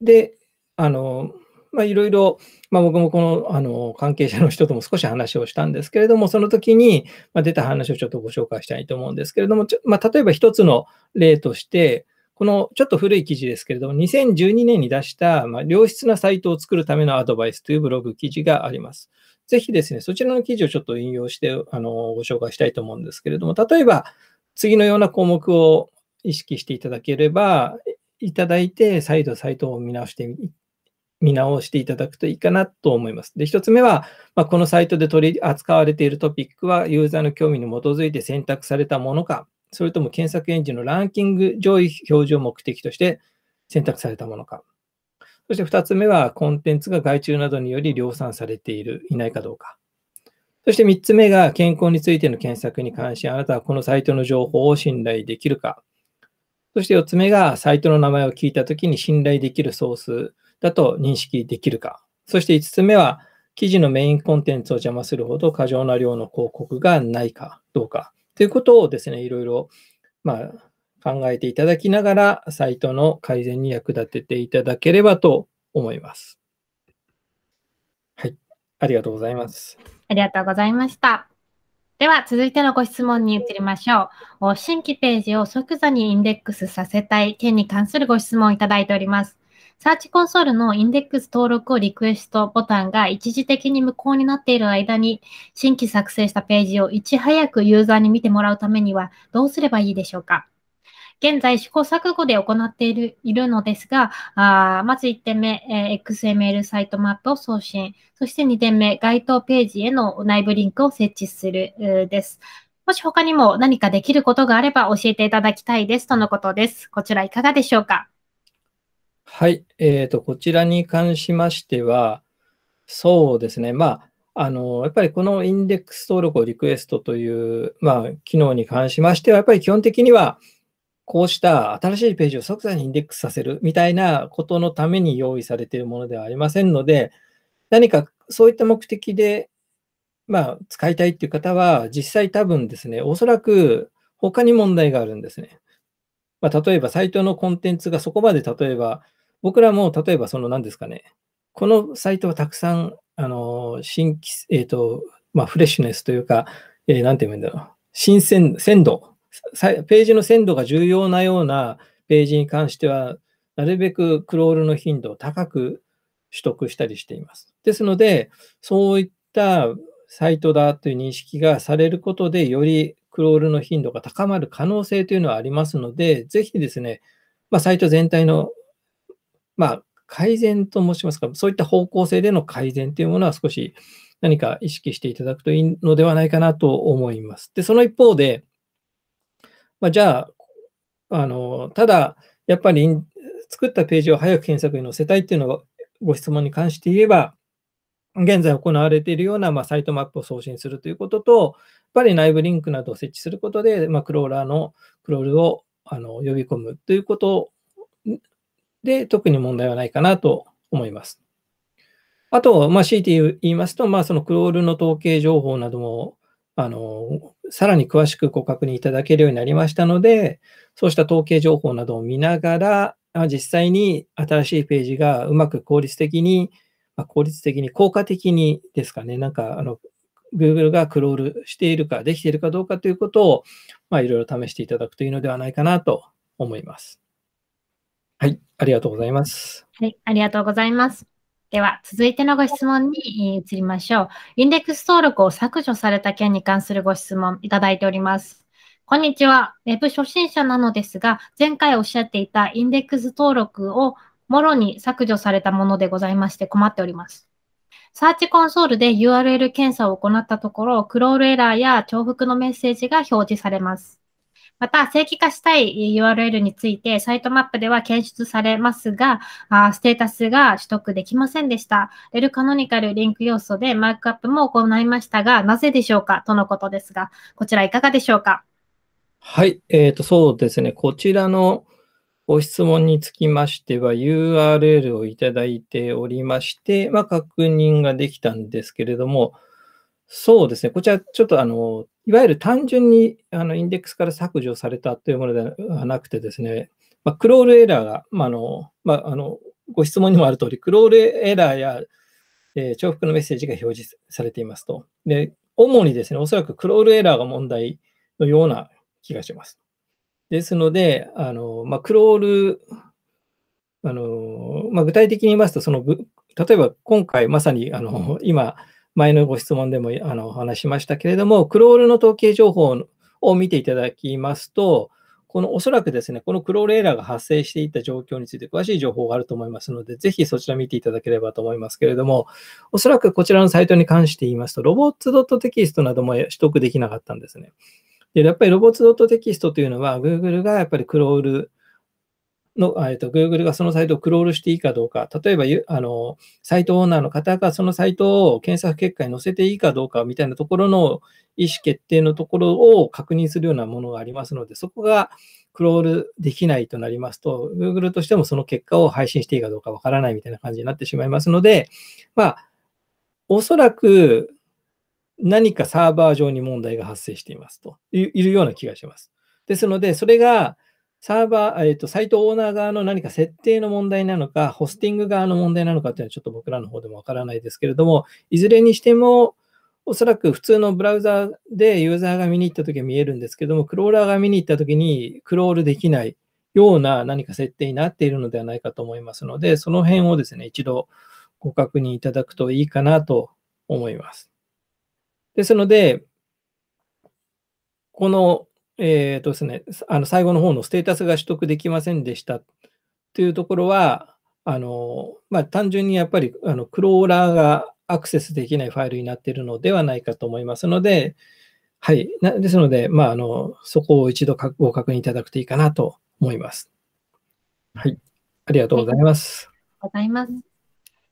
で、あの、まあ、いろいろ、まあ、僕もこのあの関係者の人とも少し話をしたんですけれども、その時に、まあ、出た話をちょっとご紹介したいと思うんですけれども、まあ、例えば一つの例として、このちょっと古い記事ですけれども、2012年に出した、ま良質なサイトを作るためのアドバイスというブログ記事があります。ぜひですね、そちらの記事をちょっと引用してあのご紹介したいと思うんですけれども、例えば、次のような項目を意識していただければ、いただいて、再度サイトを見直して見直していただくといいかなと思います。で、一つ目は、まあ、このサイトで取り扱われているトピックは、ユーザーの興味に基づいて選択されたものか、それとも検索エンジンのランキング上位表示を目的として選択されたものか。そして2つ目は、コンテンツが外注などにより量産されている、いないかどうか。そして3つ目が、健康についての検索に関し、あなたはこのサイトの情報を信頼できるか。そして4つ目が、サイトの名前を聞いたときに信頼できるソースだと認識できるか。そして5つ目は、記事のメインコンテンツを邪魔するほど過剰な量の広告がないかどうか。ということをですね、いろいろ、まあ、考えていただきながら、サイトの改善に役立てていただければと思います。はい。ありがとうございます。ありがとうございました。では、続いてのご質問に移りましょう。新規ページを即座にインデックスさせたい件に関するご質問をいただいております。サーチコンソールのインデックス登録をリクエストボタンが一時的に無効になっている間に、新規作成したページをいち早くユーザーに見てもらうためにはどうすればいいでしょうか現在試行錯誤で行っているいるのですが、あまず1点目、えー、XML サイトマップを送信。そして2点目、該当ページへの内部リンクを設置するです。もし他にも何かできることがあれば教えていただきたいですとのことです。こちらいかがでしょうかはい、えーと、こちらに関しましては、そうですね、まあ、あのやっぱりこのインデックス登録をリクエストという、まあ、機能に関しましては、やっぱり基本的には、こうした新しいページを即座にインデックスさせるみたいなことのために用意されているものではありませんので、何かそういった目的で、まあ、使いたいっていう方は、実際多分ですね、おそらく他に問題があるんですね。まあ、例えば、サイトのコンテンツがそこまで例えば、僕らも例えばその何ですかね、このサイトはたくさん、あの、新規、えっ、ー、と、まあ、フレッシュネスというか、えー、なんて言うんだろう、新鮮、鮮度ページの鮮度が重要なようなページに関しては、なるべくクロールの頻度を高く取得したりしています。ですので、そういったサイトだという認識がされることで、よりクロールの頻度が高まる可能性というのはありますので、ぜひですね、まあ、サイト全体の、まあ、改善と申しますか、そういった方向性での改善というものは少し何か意識していただくといいのではないかなと思います。で、その一方で、まあ、じゃあ、あのただ、やっぱり作ったページを早く検索に載せたいっていうのがご質問に関して言えば、現在行われているような、まあ、サイトマップを送信するということと、やっぱり内部リンクなどを設置することで、まあ、クローラーのクロールをあの呼び込むということで、特に問題はないかなと思います。あと、まあ、強いて言いますと、まあ、そのクロールの統計情報などもあの、さらに詳しくご確認いただけるようになりましたので、そうした統計情報などを見ながら、実際に新しいページがうまく効率的に、まあ、効率的に、効果的にですかね、なんか、あの、Google がクロールしているか、できているかどうかということを、まあ、いろいろ試していただくといいのではないかなと思います。はい、ありがとうございます。はい、ありがとうございます。では、続いてのご質問に移りましょう。インデックス登録を削除された件に関するご質問いただいております。こんにちは。Web 初心者なのですが、前回おっしゃっていたインデックス登録をもろに削除されたものでございまして困っております。サーチコンソールで URL 検査を行ったところ、クロールエラーや重複のメッセージが表示されます。また、正規化したい URL について、サイトマップでは検出されますが、あステータスが取得できませんでした。エルカノニカルリンク要素でマークアップも行いましたが、なぜでしょうかとのことですが、こちらいかがでしょうかはい、えっ、ー、と、そうですね。こちらのご質問につきましては、URL をいただいておりまして、まあ、確認ができたんですけれども、そうですね。こちら、ちょっとあの、いわゆる単純にあのインデックスから削除されたというものではなくてですね、まあ、クロールエラーが、まあのまあ、あのご質問にもある通り、クロールエラーや、えー、重複のメッセージが表示されていますと。で、主にですね、おそらくクロールエラーが問題のような気がします。ですので、あのまあ、クロール、あのまあ、具体的に言いますと、その例えば今回まさにあの今、前のご質問でもあの話しましたけれども、クロールの統計情報を見ていただきますと、このおそらくですね、このクロールエラーが発生していた状況について詳しい情報があると思いますので、ぜひそちら見ていただければと思いますけれども、おそらくこちらのサイトに関して言いますと、ロボット t キ x t なども取得できなかったんですね。でやっぱりロボット t キ x t というのは、Google がやっぱりクロールの、えっと、Google がそのサイトをクロールしていいかどうか、例えばあのサイトオーナーの方がそのサイトを検索結果に載せていいかどうかみたいなところの意思決定のところを確認するようなものがありますので、そこがクロールできないとなりますと、Google としてもその結果を配信していいかどうかわからないみたいな感じになってしまいますので、まあ、おそらく何かサーバー上に問題が発生していますというような気がします。ですので、それがサーバー、えっ、ー、と、サイトオーナー側の何か設定の問題なのか、ホスティング側の問題なのかっていうのはちょっと僕らの方でもわからないですけれども、いずれにしても、おそらく普通のブラウザでユーザーが見に行った時は見えるんですけども、クローラーが見に行った時にクロールできないような何か設定になっているのではないかと思いますので、その辺をですね、一度ご確認いただくといいかなと思います。ですので、このえっ、ー、とですね、あの最後の方のステータスが取得できませんでしたというところは、あのまあ、単純にやっぱりあのクローラーがアクセスできないファイルになっているのではないかと思いますので、はい、なですので、まあ、あのそこを一度ご確認いただくといいかなと思います。はい、ありがとうございます。ございます。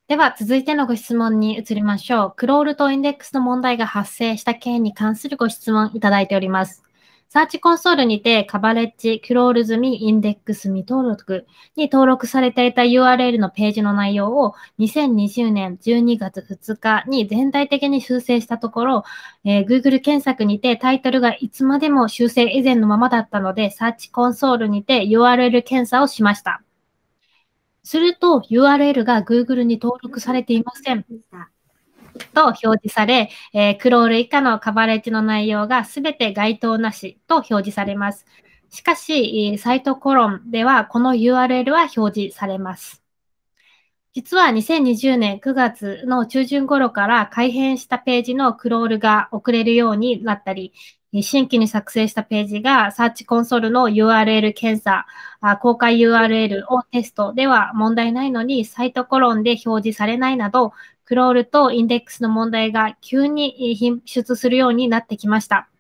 では、続いてのご質問に移りましょう。クロールとインデックスの問題が発生した件に関するご質問いただいております。サーチコンソールにて、カバレッジ、クロール済み、インデックス未登録に登録されていた URL のページの内容を2020年12月2日に全体的に修正したところ、えー、Google 検索にてタイトルがいつまでも修正以前のままだったので、サーチコンソールにて URL 検査をしました。すると URL が Google に登録されていません。と表示され、えー、クロール以下のカバレッジの内容が全て該当なしと表示されます。しかし、サイトコロンではこの URL は表示されます。実は2020年9月の中旬頃から改変したページのクロールが遅れるようになったり、新規に作成したページがサーチコンソールの URL 検査、公開 URL をテストでは問題ないのにサイトコロンで表示されないなど、クロールとインデックスの問題が急に品出するようになってきました。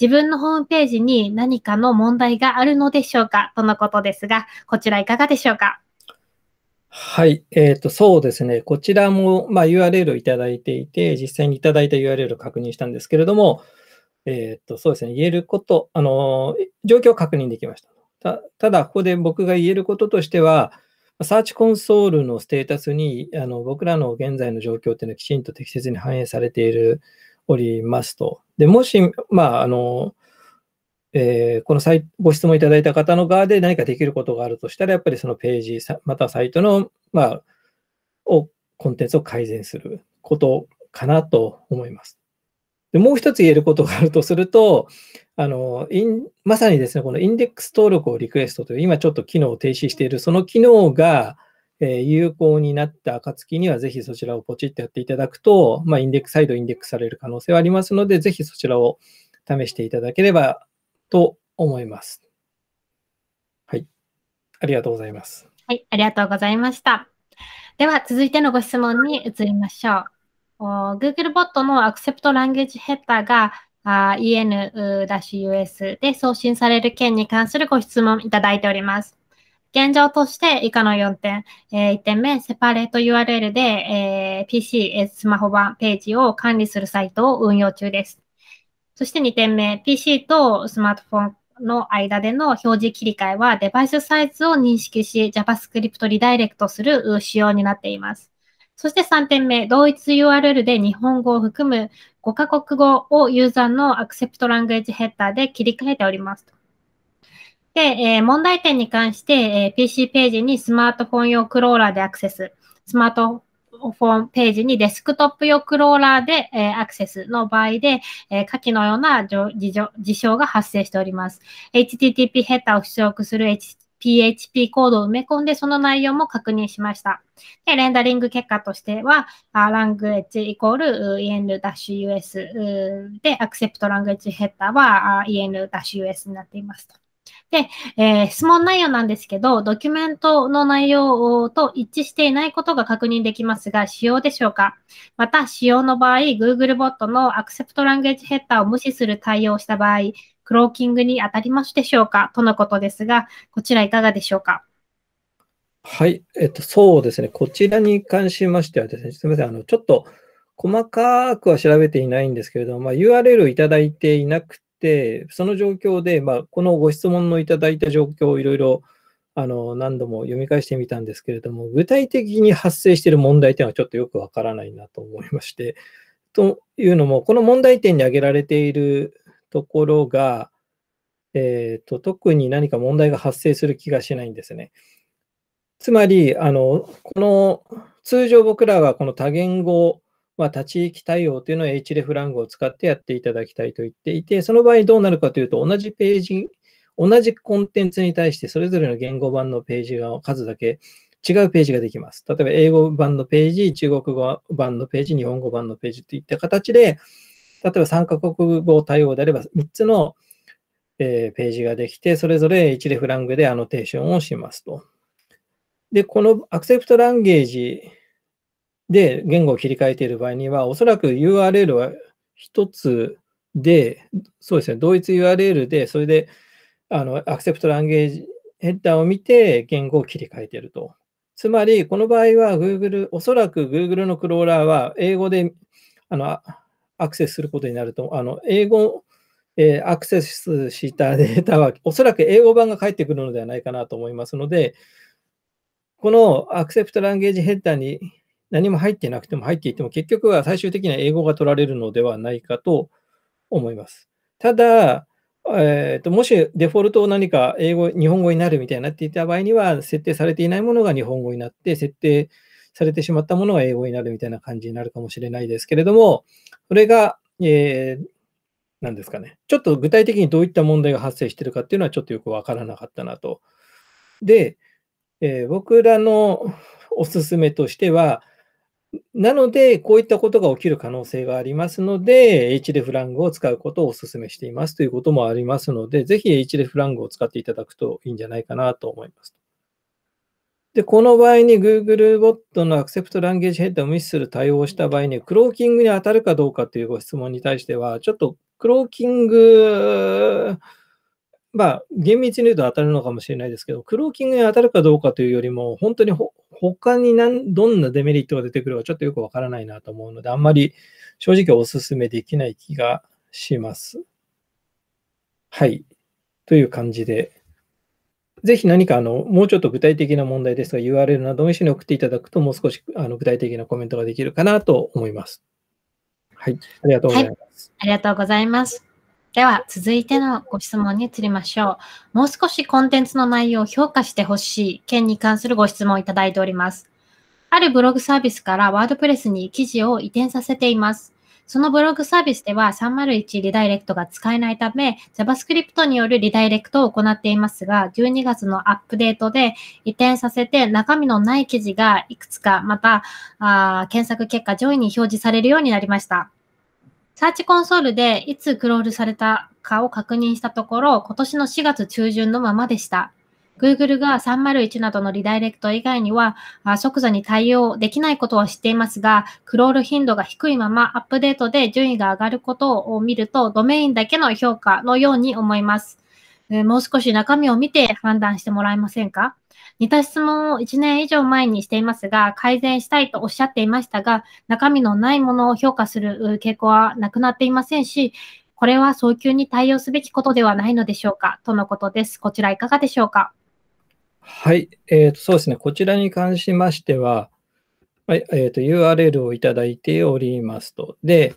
自分のホームページに何かの問題があるのでしょうかとのことですが、こちらいかがでしょうかはい、えーと、そうですね、こちらも、まあ、URL をいただいていて、実際にいただいた URL を確認したんですけれども、えーと、そうですね、言えること、あの状況を確認できました。ただ、ここで僕が言えることとしては、サーチコンソールのステータスにあの僕らの現在の状況っていうのはきちんと適切に反映されているおりますと。でもし、まああのえー、このサイご質問いただいた方の側で何かできることがあるとしたら、やっぱりそのページ、またサイトの、まあ、をコンテンツを改善することかなと思います。でもう一つ言えることがあるとすると、あのインまさにですね、このインデックス登録をリクエストという、今ちょっと機能を停止している、その機能が、え有効になった暁には、ぜひそちらをポチッとやっていただくと、まあ、インデックス、再度インデックスされる可能性はありますので、ぜひそちらを試していただければと思います。はい。ありがとうございます。はい。ありがとうございました。では、続いてのご質問に移りましょう。Google b o t の Accept Language Header が en-us で送信される件に関するご質問いただいております。現状として以下の4点。えー、1点目、セパレート URL で、えー、PC、スマホ版ページを管理するサイトを運用中です。そして2点目、PC とスマートフォンの間での表示切り替えはデバイスサイズを認識し JavaScript リダイレクトする仕様になっています。そして3点目、同一 URL で日本語を含む5カ国語をユーザーのアクセプトラングエッジヘッダーで切り替えております。で、えー、問題点に関して、えー、PC ページにスマートフォン用クローラーでアクセス、スマートフォンページにデスクトップ用クローラーで、えー、アクセスの場合で、えー、下記のような事象が発生しております。http ヘッダーを出力する、PHP コードを埋め込んで、その内容も確認しました。で、レンダリング結果としては、language イコール en-us で、accept language ヘッダーは en-us になっていますと。で、えー、質問内容なんですけど、ドキュメントの内容と一致していないことが確認できますが、使用でしょうかまた、使用の場合、Googlebot の Accept Language Header を無視する対応をした場合、クローキングに当たりますでしょうかとのことですが、こちらいかがでしょうか。はい、えっと、そうですね、こちらに関しましてはですね、すみません、あのちょっと細かくは調べていないんですけれども、まあ、URL をいただいていなくて、その状況で、まあ、このご質問のいただいた状況をいろいろあの何度も読み返してみたんですけれども、具体的に発生している問題点はちょっとよくわからないなと思いまして、というのも、この問題点に挙げられているところが、えーと、特に何か問題が発生する気がしないんですね。つまり、あのこの通常僕らはこの多言語、まあ、立ち域対応というのを href ラングを使ってやっていただきたいと言っていて、その場合どうなるかというと、同じページ、同じコンテンツに対してそれぞれの言語版のページの数だけ違うページができます。例えば英語版のページ、中国語版のページ、日本語版のページといった形で、例えば3カ国語対応であれば3つの、えー、ページができて、それぞれ1レフラングでアノテーションをしますと。で、このアクセプトランゲージで言語を切り替えている場合には、おそらく URL は1つで、そうですね、同一 URL で、それであのアクセプトランゲージヘッダーを見て言語を切り替えていると。つまり、この場合は Google、おそらく Google のクローラーは英語であのアクセスすることになると、あの英語、えー、アクセスした データは、おそらく英語版が返ってくるのではないかなと思いますので、このアクセプトランゲージヘッダーに何も入ってなくても入っていても、結局は最終的には英語が取られるのではないかと思います。ただ、えーと、ともしデフォルトを何か英語、日本語になるみたいになっていた場合には、設定されていないものが日本語になって、設定されてしまったものは英語になるみたいな感じになるかもしれないですけれども、それが、えー、なんですかね、ちょっと具体的にどういった問題が発生しているかっていうのはちょっとよくわからなかったなと。で、えー、僕らのおすすめとしては、なので、こういったことが起きる可能性がありますので、h d f ラングを使うことをお勧めしていますということもありますので、ぜひ h d f ラングを使っていただくといいんじゃないかなと思います。で、この場合に Google ボットのアクセプトランゲージヘッダーを無視する対応をした場合に、クローキングに当たるかどうかというご質問に対しては、ちょっとクローキング、まあ、厳密に言うと当たるのかもしれないですけど、クローキングに当たるかどうかというよりも、本当に他に何どんなデメリットが出てくるかちょっとよくわからないなと思うので、あんまり正直お勧めできない気がします。はい。という感じで。ぜひ何かあの、もうちょっと具体的な問題ですが、URL などを一緒に送っていただくと、もう少しあの具体的なコメントができるかなと思います。はい、ありがとうございます。はい、ありがとうございます。では、続いてのご質問に移りましょう。もう少しコンテンツの内容を評価してほしい件に関するご質問をいただいております。あるブログサービスからワードプレスに記事を移転させています。そのブログサービスでは301リダイレクトが使えないため、JavaScript によるリダイレクトを行っていますが、12月のアップデートで移転させて中身のない記事がいくつか、また、あ検索結果上位に表示されるようになりました。サーチコンソールでいつクロールされたかを確認したところ、今年の4月中旬のままでした。Google が301などのリダイレクト以外には即座に対応できないことは知っていますが、クロール頻度が低いままアップデートで順位が上がることを見ると、ドメインだけの評価のように思います。もう少し中身を見て判断してもらえませんか似た質問を1年以上前にしていますが、改善したいとおっしゃっていましたが、中身のないものを評価する傾向はなくなっていませんし、これは早急に対応すべきことではないのでしょうかとのことです。こちらいかがでしょうかはい、えーと、そうですね、こちらに関しましては、はいえーと、URL をいただいておりますと。で、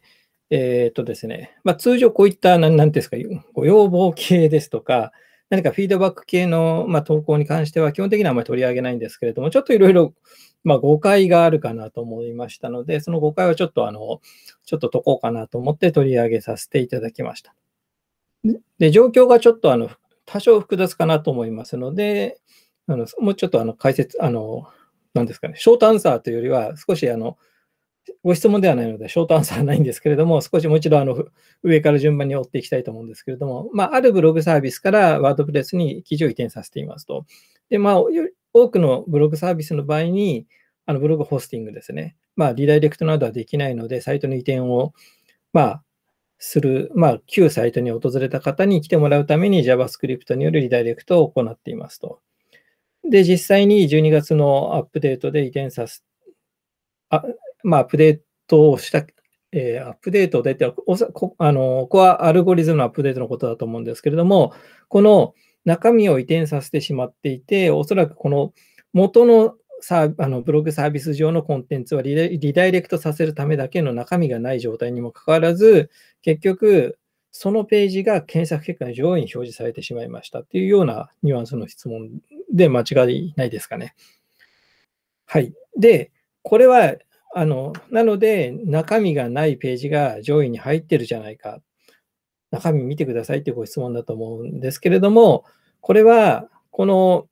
えーとですねまあ、通常こういった何なんですか、ご要望系ですとか、何かフィードバック系の、まあ、投稿に関しては、基本的にはあまり取り上げないんですけれども、ちょっといろいろ誤解があるかなと思いましたので、その誤解はちょっとあのちょっと解こうかなと思って取り上げさせていただきました。で、状況がちょっとあの多少複雑かなと思いますので、あのもうちょっとあの解説、あの、なんですかね、ショートアンサーというよりは、少しあの、ご質問ではないので、ショートアンサーはないんですけれども、少しもう一度あの上から順番に追っていきたいと思うんですけれども、まあ、あるブログサービスからワードプレスに記事を移転させていますと。で、まあ、多くのブログサービスの場合に、あのブログホスティングですね。まあ、リダイレクトなどはできないので、サイトの移転を、まあ、する、まあ、旧サイトに訪れた方に来てもらうために JavaScript によるリダイレクトを行っていますと。で、実際に12月のアップデートで移転さす、あまあ、アップデートをした、えー、アップデートでっておさこあの、アアルゴリズムのアップデートのことだと思うんですけれども、この中身を移転させてしまっていて、おそらくこの元のサあのブログサービス上のコンテンツはリダイレクトさせるためだけの中身がない状態にもかかわらず、結局、そのページが検索結果に上位に表示されてしまいましたっていうようなニュアンスの質問で間違いないですかね。はい。で、これは、あの、なので、中身がないページが上位に入ってるじゃないか。中身見てくださいってご質問だと思うんですけれども、これは、この、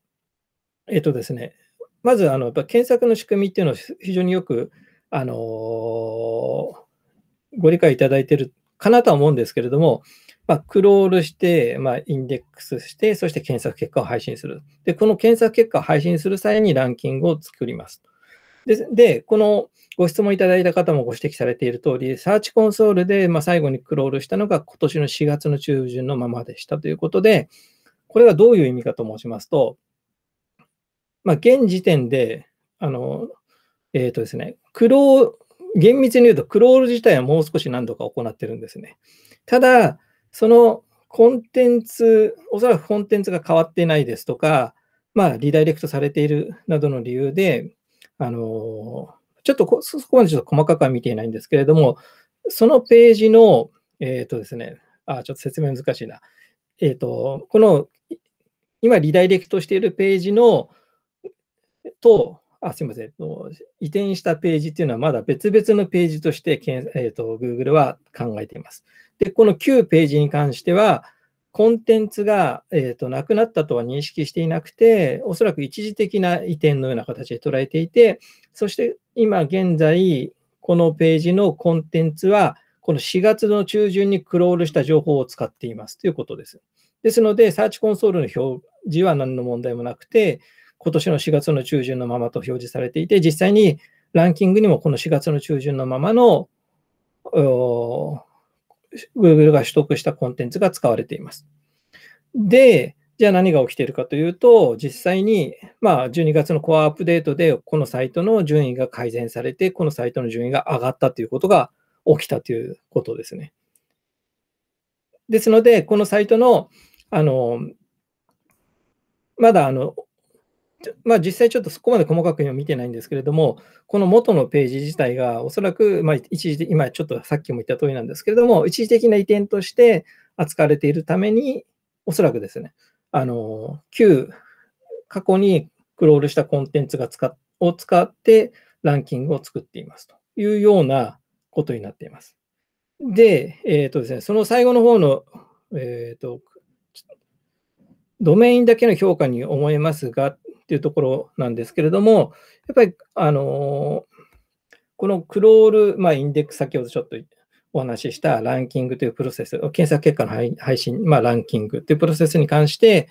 えっとですね、まず、あの、やっぱ検索の仕組みっていうのを非常によく、あのー、ご理解いただいてるかなとは思うんですけれども、まあ、クロールして、まあ、インデックスして、そして検索結果を配信する。で、この検索結果を配信する際にランキングを作ります。で、でこのご質問いただいた方もご指摘されている通り、サーチコンソールで、まあ、最後にクロールしたのが今年の4月の中旬のままでしたということで、これはどういう意味かと申しますと、まあ、現時点で、あの、えっ、ー、とですね、クロー、厳密に言うとクロール自体はもう少し何度か行ってるんですね。ただ、そのコンテンツ、おそらくコンテンツが変わってないですとか、まあ、リダイレクトされているなどの理由で、あのちょっとそこまでちょっと細かくは見ていないんですけれども、そのページの、えっ、ー、とですね、あ、ちょっと説明難しいな。えっ、ー、と、この、今、リダイレクトしているページの、と、あ、すみません。移転したページっていうのはまだ別々のページとして、えーと、Google は考えています。で、この旧ページに関しては、コンテンツが、えーとなくなったとは認識していなくて、おそらく一時的な移転のような形で捉えていて、そして今現在、このページのコンテンツは、この4月の中旬にクロールした情報を使っていますということです。ですので、サーチコンソールの表示は何の問題もなくて、今年の4月の中旬のままと表示されていて、実際にランキングにもこの4月の中旬のままの Google が取得したコンテンツが使われています。で、じゃあ何が起きているかというと、実際に、まあ、12月のコアアップデートで、このサイトの順位が改善されて、このサイトの順位が上がったということが起きたということですね。ですので、このサイトの、あの、まだあのまあ、実際ちょっとそこまで細かく見てないんですけれども、この元のページ自体がおそらく、まあ、一時的、今ちょっとさっきも言った通りなんですけれども、一時的な移転として扱われているために、おそらくですね、あの、旧、過去にクロールしたコンテンツが使を使ってランキングを作っていますというようなことになっています。で、えっ、ー、とですね、その最後の方の、えっ、ー、と、ドメインだけの評価に思えますが、っていうところなんですけれども、やっぱり、あのこのクロール、まあ、インデックス、先ほどちょっとお話ししたランキングというプロセス、検索結果の配信、まあ、ランキングというプロセスに関して、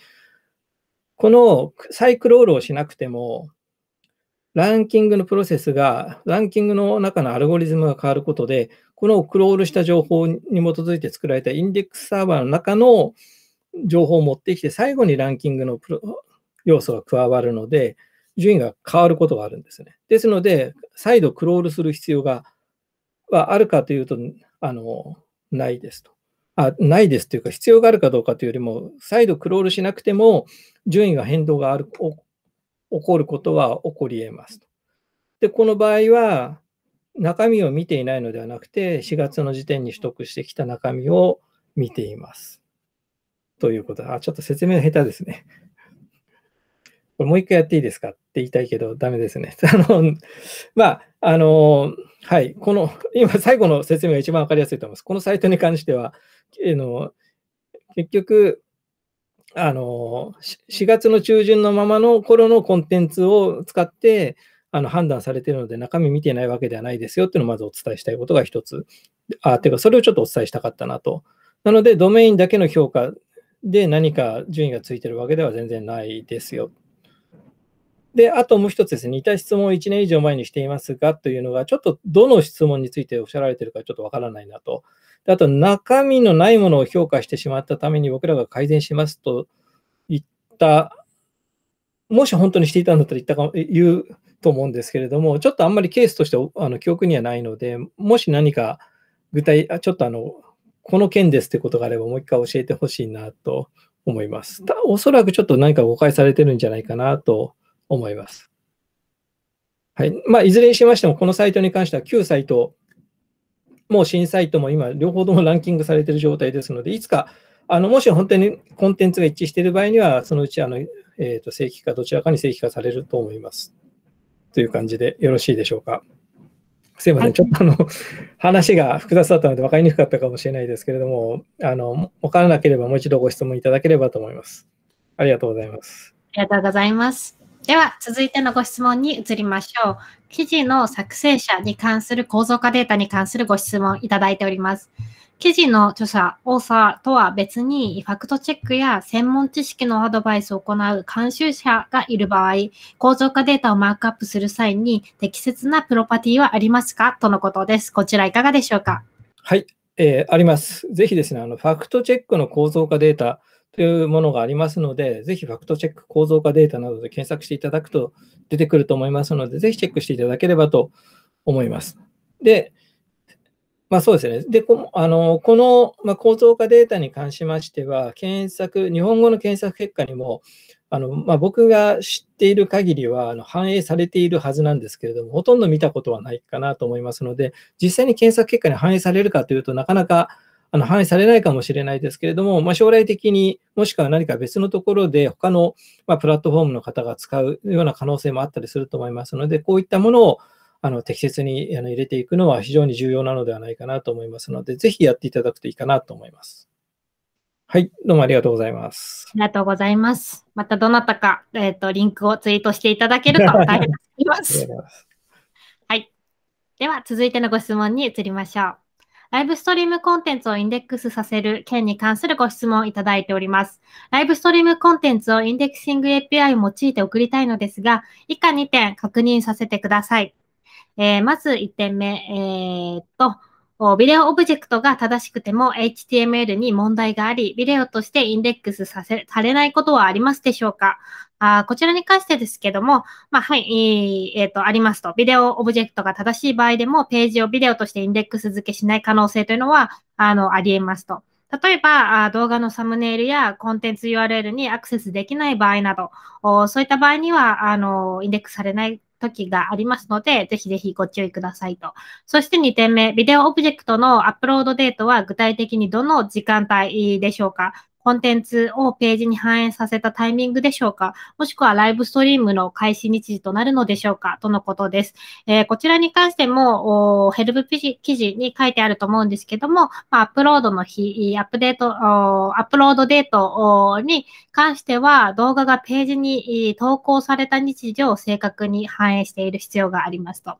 この再クロールをしなくても、ランキングのプロセスが、ランキングの中のアルゴリズムが変わることで、このクロールした情報に基づいて作られたインデックスサーバーの中の情報を持ってきて、最後にランキングのプロ要素が加わるので、順位が変わることがあるんですね。ですので、再度クロールする必要がはあるかというと、あのないですとあ。ないですというか、必要があるかどうかというよりも、再度クロールしなくても、順位が変動がある起こることは起こり得ますと。で、この場合は、中身を見ていないのではなくて、4月の時点に取得してきた中身を見ています。ということあ、ちょっと説明が下手ですね。これもう一回やっていいですかって言いたいけど、ダメですね。あの、まあ、あの、はい、この、今、最後の説明が一番わかりやすいと思います。このサイトに関しては、えの結局、あの、4月の中旬のままの頃のコンテンツを使って、あの判断されているので、中身見てないわけではないですよっていうのをまずお伝えしたいことが一つ。あ、ていうか、それをちょっとお伝えしたかったなと。なので、ドメインだけの評価で何か順位がついてるわけでは全然ないですよ。で、あともう一つですね、似た質問を1年以上前にしていますがというのが、ちょっとどの質問についておっしゃられてるかちょっとわからないなと。であと、中身のないものを評価してしまったために僕らが改善しますと言った、もし本当にしていたんだったら言ったか言うと思うんですけれども、ちょっとあんまりケースとしてあの記憶にはないので、もし何か具体、ちょっとあの、この件ですってことがあれば、もう一回教えてほしいなと思います。おそらくちょっと何か誤解されてるんじゃないかなと思います。はいまあ、いずれにしましても、このサイトに関しては旧サイト、もう新サイトも今、両方ともランキングされている状態ですので、いつか、あのもし本当にコンテンツが一致している場合には、そのうちあの、えーと、正規化、どちらかに正規化されると思います。という感じでよろしいでしょうか。すいません、ちょっとあの話が複雑だったので分かりにくかったかもしれないですけれども、あの分からなければもう一度ご質問いただければと思います。ありがとうございます。ありがとうございます。では、続いてのご質問に移りましょう。記事の作成者に関する構造化データに関するご質問いただいております。記事の著者、オーサーとは別に、ファクトチェックや専門知識のアドバイスを行う監修者がいる場合、構造化データをマークアップする際に適切なプロパティはありますかとのことです。こちらいかがでしょうかはい、えー、あります。ぜひですね、あのファクトチェックの構造化データ、というものがありますので、ぜひファクトチェック構造化データなどで検索していただくと出てくると思いますので、ぜひチェックしていただければと思います。で、まあ、そうですね。で、こあのこの、ま構造化データに関しましては、検索、日本語の検索結果にも、あのまあ、僕が知っている限りはあの反映されているはずなんですけれども、ほとんど見たことはないかなと思いますので、実際に検索結果に反映されるかというとなかなかあの反映されないかもしれないですけれども、まあ、将来的にもしくは何か別のところで他の、まプラットフォームの方が使うような可能性もあったりすると思いますので、こういったものをあの適切にあの入れていくのは非常に重要なのではないかなと思いますので、ぜひやっていただくといいかなと思います。はい、どうもありがとうございます。ありがとうございます。またどなたか、えっ、ー、と、リンクをツイートしていただけると大変にな ります。はい。では、続いてのご質問に移りましょう。ライブストリームコンテンツをインデックスさせる件に関するご質問をいただいております。ライブストリームコンテンツをインデックシング API を用いて送りたいのですが、以下2点確認させてください。えー、まず1点目、えー、っと、ビデオオブジェクトが正しくても HTML に問題があり、ビデオとしてインデックスさせされないことはありますでしょうかあこちらに関してですけども、まあ、はい、えっ、ー、と、ありますと。ビデオオブジェクトが正しい場合でも、ページをビデオとしてインデックス付けしない可能性というのは、あの、あり得ますと。例えばあ、動画のサムネイルやコンテンツ URL にアクセスできない場合など、そういった場合には、あの、インデックスされない時がありますので、ぜひぜひご注意くださいと。そして2点目、ビデオオブジェクトのアップロードデートは具体的にどの時間帯でしょうかコンテンツをページに反映させたタイミングでしょうかもしくはライブストリームの開始日時となるのでしょうかとのことです。えー、こちらに関しても、ヘルプ記事に書いてあると思うんですけども、まあ、アップロードの日、アップデート、アップロードデートに関しては、動画がページに投稿された日時を正確に反映している必要がありますと。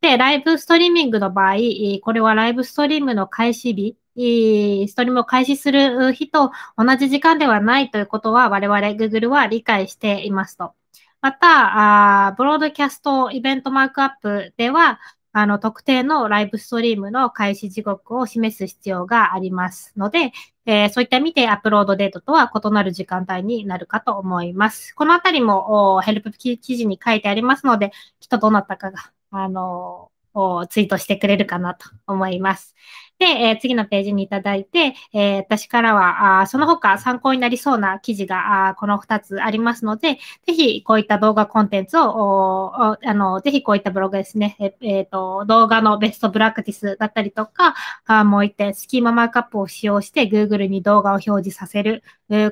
で、ライブストリーミングの場合、これはライブストリームの開始日ストリームを開始する日と同じ時間ではないということは我々 Google は理解していますと。また、ブロードキャストイベントマークアップでは、あの、特定のライブストリームの開始時刻を示す必要がありますので、えー、そういった意味でアップロードデートとは異なる時間帯になるかと思います。このあたりもヘルプ記事に書いてありますので、きっとどなたかが、あのー、ツイートしてくれるかなと思います。で、えー、次のページにいただいて、えー、私からはあその他参考になりそうな記事があこの2つありますので、ぜひこういった動画コンテンツを、あのぜひこういったブログですね、ええーと、動画のベストブラクティスだったりとか、あもう一点、スキーママーカップを使用して Google に動画を表示させる、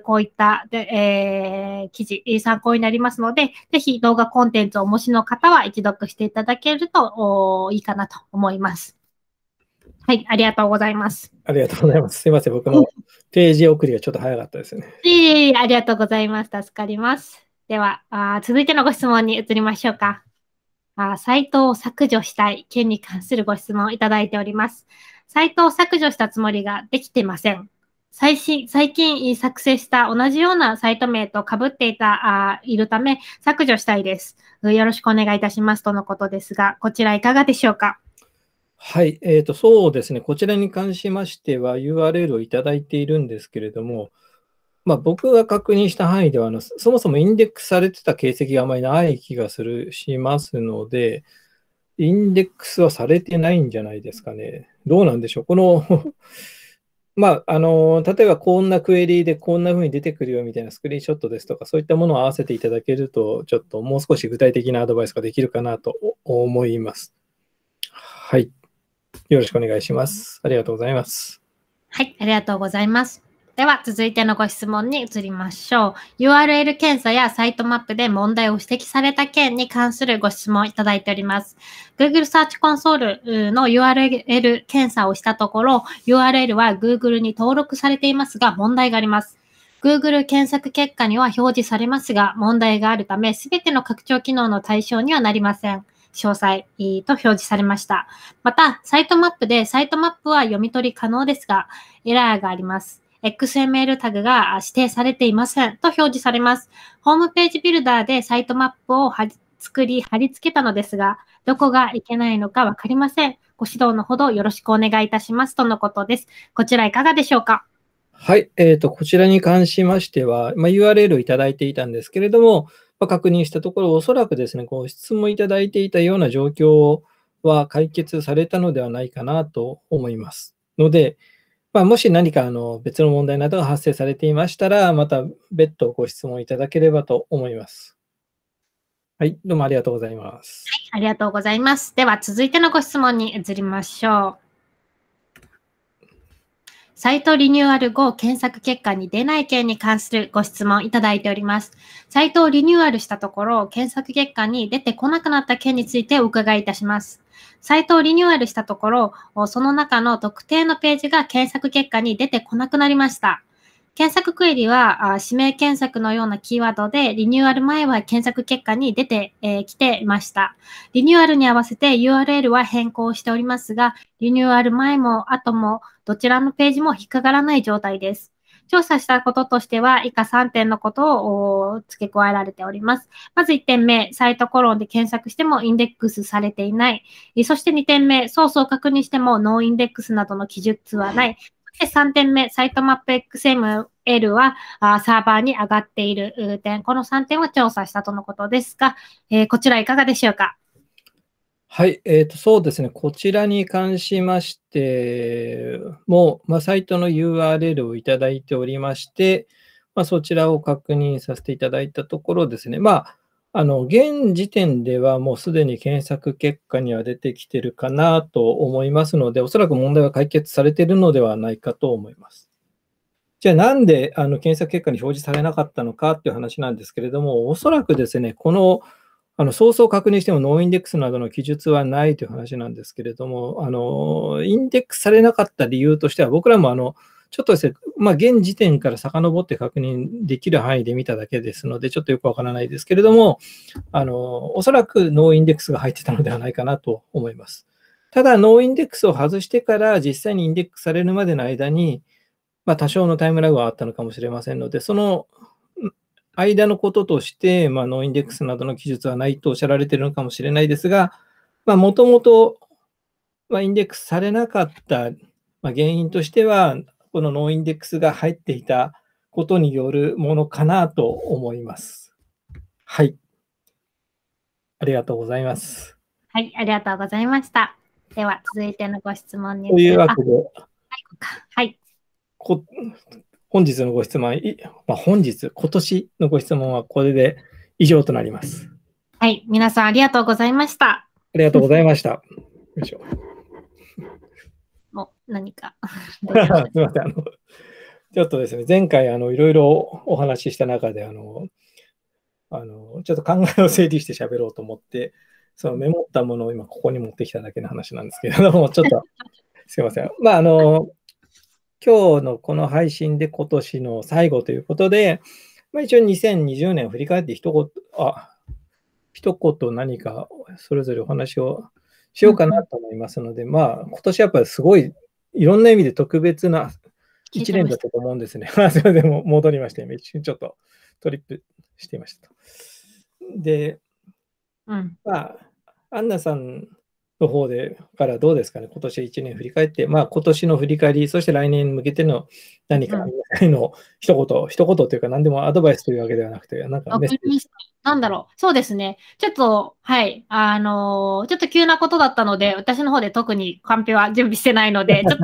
こういったで、えー、記事、参考になりますので、ぜひ動画コンテンツをお持ちの方は一読していただけるといいかなと思います。はい、ありがとうございます。ありがとうございます。すいません、僕のページ送りがちょっと早かったですね。ええありがとうございます。助かります。ではあ、続いてのご質問に移りましょうか。あサイトを削除したい件に関するご質問をいただいております。サイトを削除したつもりができてません。最新最近作成した同じようなサイト名と被っていたあいるため削除したいです。よろしくお願いいたしますとのことですが、こちらいかがでしょうかはい、えーと、そうですね、こちらに関しましては URL をいただいているんですけれども、まあ、僕が確認した範囲ではあの、そもそもインデックスされてた形跡があまりない気がするしますので、インデックスはされてないんじゃないですかね。どうなんでしょう。この まあ、あの、例えばこんなクエリでこんな風に出てくるよみたいなスクリーンショットですとか、そういったものを合わせていただけると、ちょっともう少し具体的なアドバイスができるかなと思います。はい。よろしくお願いします。ありがとうございます。はい、ありがとうございます。では、続いてのご質問に移りましょう。URL 検査やサイトマップで問題を指摘された件に関するご質問いただいております。Google Search Console の URL 検査をしたところ、URL は Google に登録されていますが、問題があります。Google 検索結果には表示されますが、問題があるため、すべての拡張機能の対象にはなりません。詳細と表示されました。また、サイトマップで、サイトマップは読み取り可能ですが、エラーがあります。XML タグが指定されていませんと表示されます。ホームページビルダーでサイトマップを作り貼り付けたのですが、どこがいけないのかわかりません。ご指導のほどよろしくお願いいたしますとのことです。こちらいかがでしょうかはい、えーと、とこちらに関しましては、まあ、URL をいただいていたんですけれども、ま確認したところ、おそらくですね、ご質問いただいていたような状況は解決されたのではないかなと思います。ので、まあ、もし何かあの別の問題などが発生されていましたら、また別途ご質問いただければと思います。はい、どうもありがとうございます。はい、ありがとうございます。では、続いてのご質問に移りましょう。サイトリニューアル後、検索結果に出ない件に関するご質問いただいております。サイトをリニューアルしたところ、検索結果に出てこなくなった件についてお伺いいたします。サイトをリニューアルしたところ、その中の特定のページが検索結果に出てこなくなりました。検索クエリはあ指名検索のようなキーワードでリニューアル前は検索結果に出てき、えいてました。リニューアルに合わせて URL は変更しておりますが、リニューアル前も後もどちらのページも引っかからない状態です。調査したこととしては、以下3点のことを付け加えられております。まず1点目、サイトコロンで検索してもインデックスされていない。そして2点目、ソースを確認してもノーインデックスなどの記述はない。で、3点目、サイトマップ XML はあーサーバーに上がっている点、この3点を調査したとのことですが、えー、こちらいかがでしょうか。はい、えーと、そうですね、こちらに関しましても、まあ、サイトの URL をいただいておりまして、まあ、そちらを確認させていただいたところですね、まああの、現時点ではもうすでに検索結果には出てきてるかなと思いますので、おそらく問題は解決されているのではないかと思います。じゃあなんであの検索結果に表示されなかったのかっていう話なんですけれども、おそらくですね、このあのソー確認してもノーインデックスなどの記述はないという話なんですけれども、あのインデックスされなかった理由としては、僕らもあのちょっとですね、まあ、現時点から遡って確認できる範囲で見ただけですので、ちょっとよくわからないですけれども、あの、おそらくノーインデックスが入ってたのではないかなと思います。ただ、ノーインデックスを外してから実際にインデックスされるまでの間に、まあ、多少のタイムラグはあったのかもしれませんので、その間のこととして、まあ、ノーインデックスなどの記述はないとおっしゃられているのかもしれないですが、もともとインデックスされなかった、まあ、原因としては、このノーインデックスが入っていたことによるものかなと思います。はい。ありがとうございます。はい、ありがとうございました。では、続いてのご質問に。というわけで、はい。こ本日のご質問、いまあ、本日、今年のご質問はこれで以上となります。はい、皆さんありがとうございました。ありがとうございました。よいしょ何か。すみません。あのちょっとですね、前回あのいろいろお話しした中であのあの、ちょっと考えを整理して喋ろうと思って、そのメモったものを今ここに持ってきただけの話なんですけれども、ちょっと すいません。まああの、今日のこの配信で今年の最後ということで、まあ、一応2020年を振り返って一言、あ、一言何かそれぞれお話をしようかなと思いますので、まあ今年やっぱりすごいいろんな意味で特別な一年だったと思うんですね。す いません、戻りました。一瞬ちょっとトリップしていました。で、うん、まあ、アンナさんの方でからどうですかね、今年1年振り返って、まあ今年の振り返り、そして来年に向けての何かの 一言、うん、一言というか、何でもアドバイスというわけではなくて、なんかなんだろう、そうですね、ちょっと、はい、あのー、ちょっと急なことだったので、私の方で特にカンペは準備してないので、ちょっ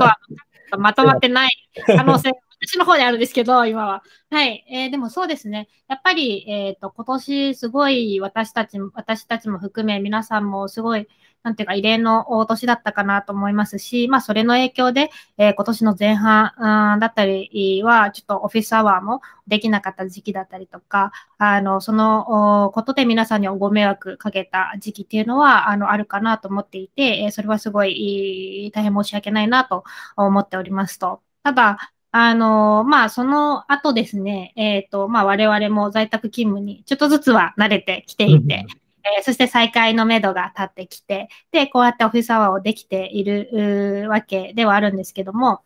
とまとまってない 可能性私の方であるんですけど、今は。はい。えー、でもそうですね。やっぱり、えっ、ー、と、今年すごい私たち、私たちも含め皆さんもすごい、なんていうか異例の年だったかなと思いますし、まあそれの影響で、えー、今年の前半だったりは、ちょっとオフィスアワーもできなかった時期だったりとか、あの、そのことで皆さんにご迷惑かけた時期っていうのは、あの、あるかなと思っていて、えそれはすごい大変申し訳ないなと思っておりますと。ただ、あの、まあ、その後ですね、えっ、ー、と、まあ、我々も在宅勤務にちょっとずつは慣れてきていて、えー、そして再開のめどが立ってきて、で、こうやってオフィスアワーをできているわけではあるんですけども、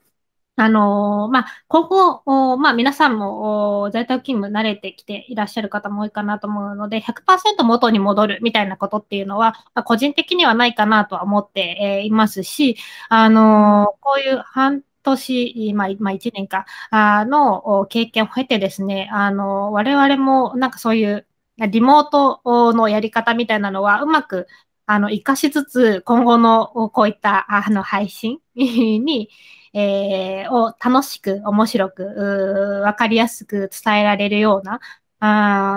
あのー、まあ、今後、まあ、皆さんも在宅勤務慣れてきていらっしゃる方も多いかなと思うので、100%元に戻るみたいなことっていうのは、まあ、個人的にはないかなとは思って、えいますし、あのー、こういう半年、まあ、まあ、1年か、あの、経験を経てですね、あの、我々もなんかそういうリモートのやり方みたいなのはうまくあの、活かしつつ、今後のこういったあの配信に、えー、を楽しく、面白く、わかりやすく伝えられるような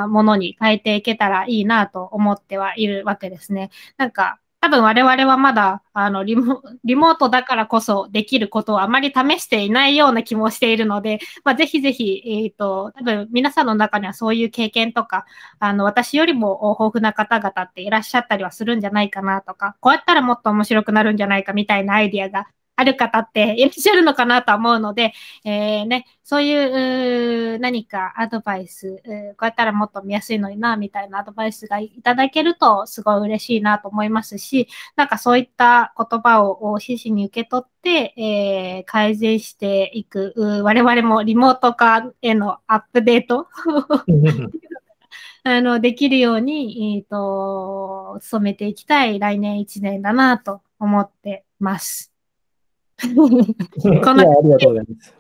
あものに変えていけたらいいなと思ってはいるわけですね。なんか、多分我々はまだ、あの、リモ、リモートだからこそできることをあまり試していないような気もしているので、まあ、ぜひぜひ、えっ、ー、と、多分皆さんの中にはそういう経験とか、あの、私よりも豊富な方々っていらっしゃったりはするんじゃないかなとか、こうやったらもっと面白くなるんじゃないかみたいなアイディアがある方っていらっしゃるのかなと思うので、えー、ね、そういう何かアドバイス、こうやったらもっと見やすいのにな、みたいなアドバイスがいただけるとすごい嬉しいなと思いますし、なんかそういった言葉を真摯に受け取って、えー、改善していく、我々もリモート化へのアップデート あの、できるように、えっ、ー、と、努めていきたい来年1年だなと思ってます。かなり。ありがとうございます。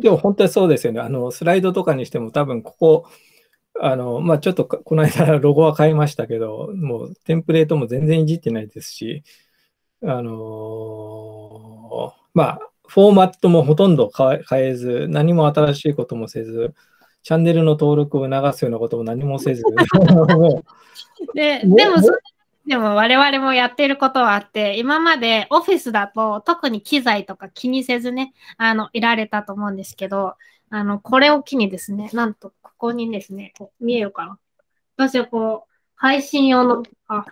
でも本当にそうですよね。あのスライドとかにしても多分ここ、あのまあ、ちょっとこの間 ロゴは変えましたけど、もうテンプレートも全然いじってないですし、あのー、まあ、フォーマットもほとんど変えず、何も新しいこともせず、チャンネルの登録を促すようなことも何もせず。ででもそでも我々もやってることはあって、今までオフィスだと特に機材とか気にせずね、あの、いられたと思うんですけど、あの、これを機にですね、なんとここにですね、見えるかな。私はこう、配信用の、あ、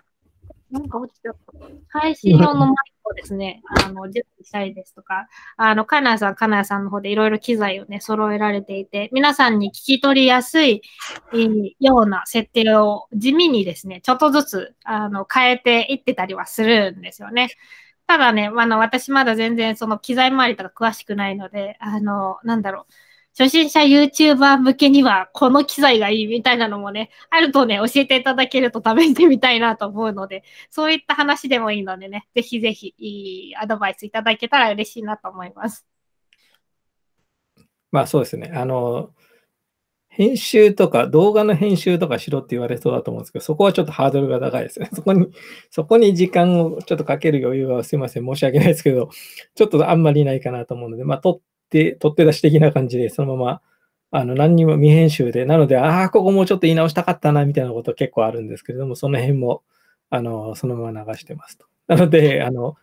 なんか落ちちゃった。配信用のマイクをですね、あの、準備したりですとか、あの、カナやさん、金谷さんの方でいろいろ機材をね、揃えられていて、皆さんに聞き取りやすい、ような設定を地味にですね、ちょっとずつ、あの、変えていってたりはするんですよね。ただね、あの、私まだ全然その機材周りとか詳しくないので、あの、なんだろう。初心者 YouTuber 向けにはこの機材がいいみたいなのもね、あるとね、教えていただけると試してみたいなと思うので、そういった話でもいいのでね、ぜひぜひいいアドバイスいただけたら嬉しいなと思います。まあそうですね。あの、編集とか、動画の編集とかしろって言われそうだと思うんですけど、そこはちょっとハードルが高いですね。そこに、そこに時間をちょっとかける余裕はすいません、申し訳ないですけど、ちょっとあんまりないかなと思うので、まあ、撮っ手、取って出し的な感じで、そのまま、あの、何にも未編集で、なので、ああ、ここもうちょっと言い直したかったな、みたいなこと結構あるんですけれども、その辺も、あの、そのまま流してますと。なので、あの、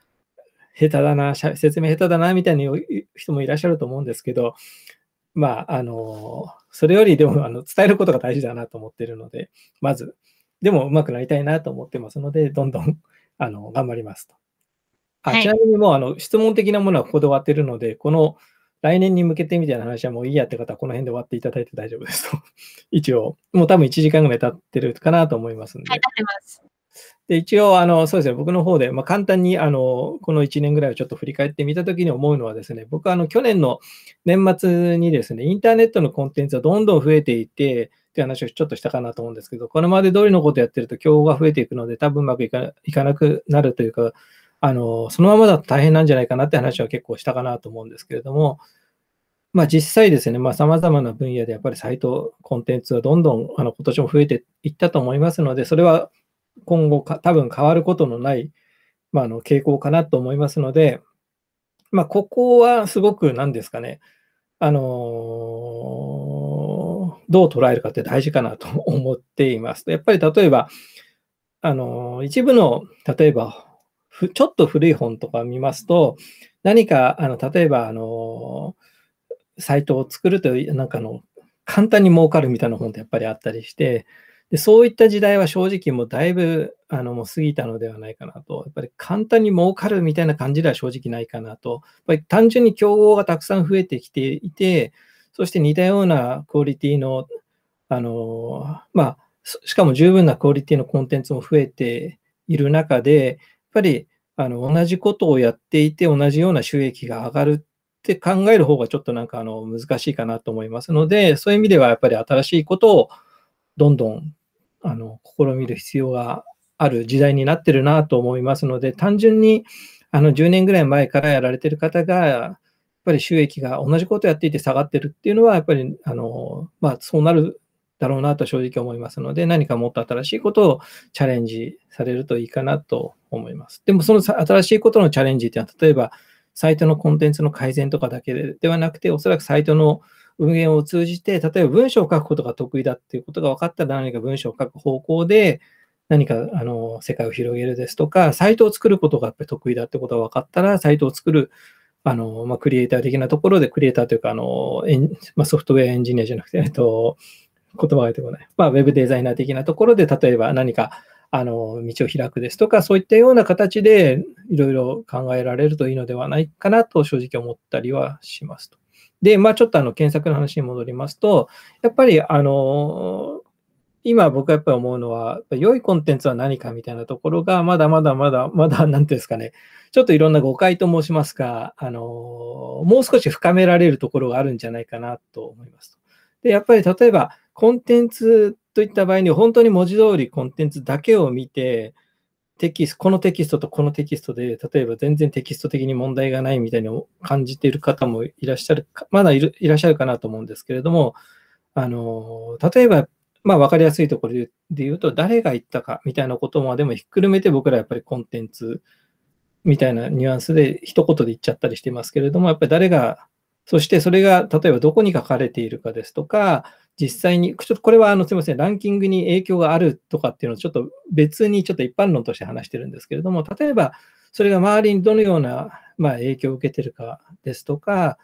下手だな、説明下手だな、みたいな人もいらっしゃると思うんですけど、まあ、あの、それよりでも、あの、伝えることが大事だなと思ってるので、まず、でも上手くなりたいなと思ってますので、どんどん、あの、頑張りますと。あちなみにもう、あの、質問的なものはここで終わってるので、この、来年に向けてみたいな話はもういいやって方はこの辺で終わっていただいて大丈夫ですと。一応、もう多分1時間ぐらい経ってるかなと思いますんで。はい、経ってます。で一応あの、そうですね、僕の方で、まあ、簡単にあのこの1年ぐらいをちょっと振り返ってみたときに思うのはですね、僕はあの去年の年末にですね、インターネットのコンテンツはどんどん増えていて、って話をちょっとしたかなと思うんですけど、このまで通りのことやってると、競合が増えていくので、多分うまくいかなくなるというか、あの、そのままだと大変なんじゃないかなって話は結構したかなと思うんですけれども、まあ、実際ですね、まあ、様々な分野でやっぱりサイト、コンテンツはどんどんあの今年も増えていったと思いますので、それは今後か、多分変わることのない、まああ、の傾向かなと思いますので、まあ、ここはすごく何ですかね、あのー、どう捉えるかって大事かなと思っています。やっぱり例えば、あのー、一部の、例えばちょっと古い本とか見ますと、何か、あの、例えば、あの、サイトを作るという、なんかの、簡単に儲かるみたいな本ってやっぱりあったりして、でそういった時代は正直もうだいぶあのもう過ぎたのではないかなと、やっぱり簡単に儲かるみたいな感じでは正直ないかなと、やっぱり単純に競合がたくさん増えてきていて、そして似たようなクオリティの、あのまあ、しかも十分なクオリティのコンテンツも増えている中で、ぱりあの同じことをやっていて同じような収益が上がるって考える方がちょっとなんかあの難しいかなと思いますので、そういう意味ではやっぱり新しいことをどんどんあの試みる必要がある時代になってるなと思いますので、単純にあの10年ぐらい前からやられてる方が、やっぱり収益が同じことをやっていて下がってるっていうのは、やっぱりあの、まあ、そうなるだろうなと正直思いますので、何かもっと新しいことをチャレンジされるといいかなと思います。でもその新しいことのチャレンジっていうのは、例えばサイトのコンテンツの改善とかだけではなくて、おそらくサイトの運営を通じて、例えば文章を書くことが得意だっていうことが分かったら何か文章を書く方向で、何かあの世界を広げるですとか、サイトを作ることがやっぱり得意だってことが分かったら、サイトを作るあの、まあ、クリエイター的なところで、クリエイターというか、あの、まあ、ソフトウェアエンジニアじゃなくて、えっと、言葉が出てこない。まあ、ウェブデザイナー的なところで、例えば何か、あの、道を開くですとか、そういったような形で、いろいろ考えられるといいのではないかなと、正直思ったりはしますと。で、まあ、ちょっとあの、検索の話に戻りますと、やっぱり、あの、今僕はやっぱり思うのは、良いコンテンツは何かみたいなところが、まだまだまだ、まだ、なんていうんですかね、ちょっといろんな誤解と申しますか、あの、もう少し深められるところがあるんじゃないかなと思います。で、やっぱり例えばコンテンツといった場合に、本当に文字通りコンテンツだけを見て、テキスト、このテキストとこのテキストで、例えば全然テキスト的に問題がないみたいに感じている方もいらっしゃる、まだいらっしゃるかなと思うんですけれども、あの、例えば、まあ分かりやすいところで言うと、誰が言ったかみたいなことも、でもひっくるめて僕らやっぱりコンテンツみたいなニュアンスで一言で言っちゃったりしてますけれども、やっぱり誰がそしてそれが例えばどこに書かれているかですとか、実際に、ちょっとこれはあのすみません、ランキングに影響があるとかっていうのをちょっと別にちょっと一般論として話してるんですけれども、例えばそれが周りにどのような、まあ、影響を受けてるかですとか、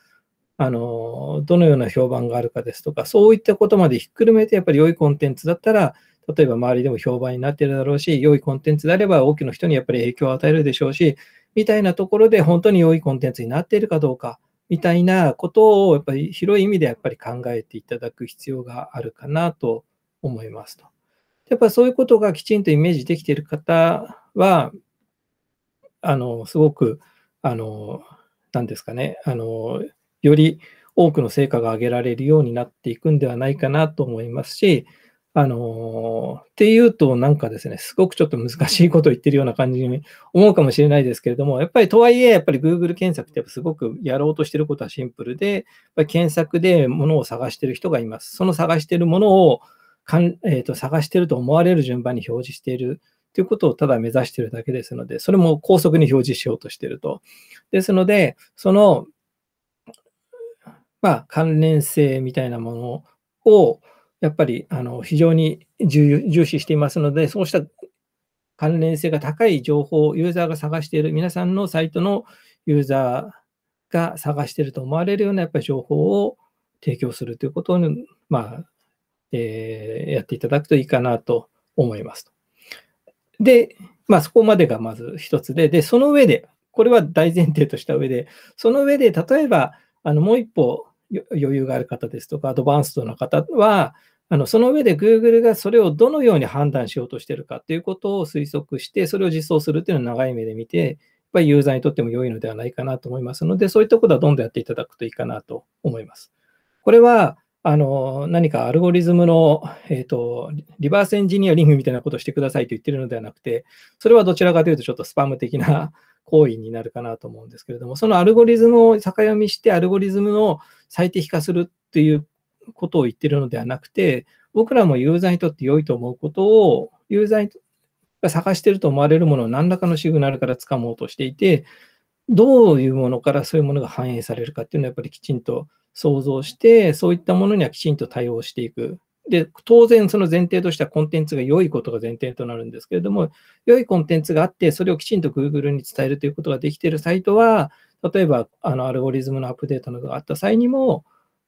あのどのような評判があるかですとか、そういったことまでひっくるめて、やっぱり良いコンテンツだったら、例えば周りでも評判になってるだろうし、良いコンテンツであれば多くの人にやっぱり影響を与えるでしょうし、みたいなところで本当に良いコンテンツになっているかどうか。みたいなことをやっぱり広い意味でやっぱり考えていただく必要があるかなと思いますと。やっぱそういうことがきちんとイメージできている方は、あの、すごく、あの、何ですかね、あの、より多くの成果が上げられるようになっていくんではないかなと思いますし、あのー、っていうと、なんかですね、すごくちょっと難しいことを言ってるような感じに思うかもしれないですけれども、やっぱりとはいえ、やっぱり Google 検索ってやっぱすごくやろうとしてることはシンプルで、やっぱり検索で物を探してる人がいます。その探してるものをかん、えーと、と探してると思われる順番に表示しているということをただ目指してるだけですので、それも高速に表示しようとしてると。ですので、その、まあ、関連性みたいなものを、やっぱりあの非常に重視していますので、そうした関連性が高い情報をユーザーが探している、皆さんのサイトのユーザーが探していると思われるようなやっぱり情報を提供するということを、まあえー、やっていただくといいかなと思いますで、まあ、そこまでがまず一つで、で、その上で、これは大前提とした上で、その上で、例えば、あのもう一歩余裕がある方ですとか、アドバンストの方は、あのその上で Google がそれをどのように判断しようとしているかということを推測して、それを実装するというのを長い目で見て、やっぱりユーザーにとっても良いのではないかなと思いますので、そういったことはどんどんやっていただくといいかなと思います。これはあの何かアルゴリズムの、えーと、リバースエンジニアリングみたいなことをしてくださいと言ってるのではなくて、それはどちらかというとちょっとスパム的な行為になるかなと思うんですけれども、そのアルゴリズムを逆読みして、アルゴリズムを最適化するということを言ってるのではなくて、僕らもユーザーにとって良いと思うことを、ユーザーが探してると思われるものを何らかのシグナルから掴もうとしていて、どういうものからそういうものが反映されるかっていうのはやっぱりきちんと想像して、そういったものにはきちんと対応していく。で、当然その前提としてはコンテンツが良いことが前提となるんですけれども、良いコンテンツがあって、それをきちんと Google に伝えるということができているサイトは、例えば、あの、アルゴリズムのアップデートなどがあった際にも、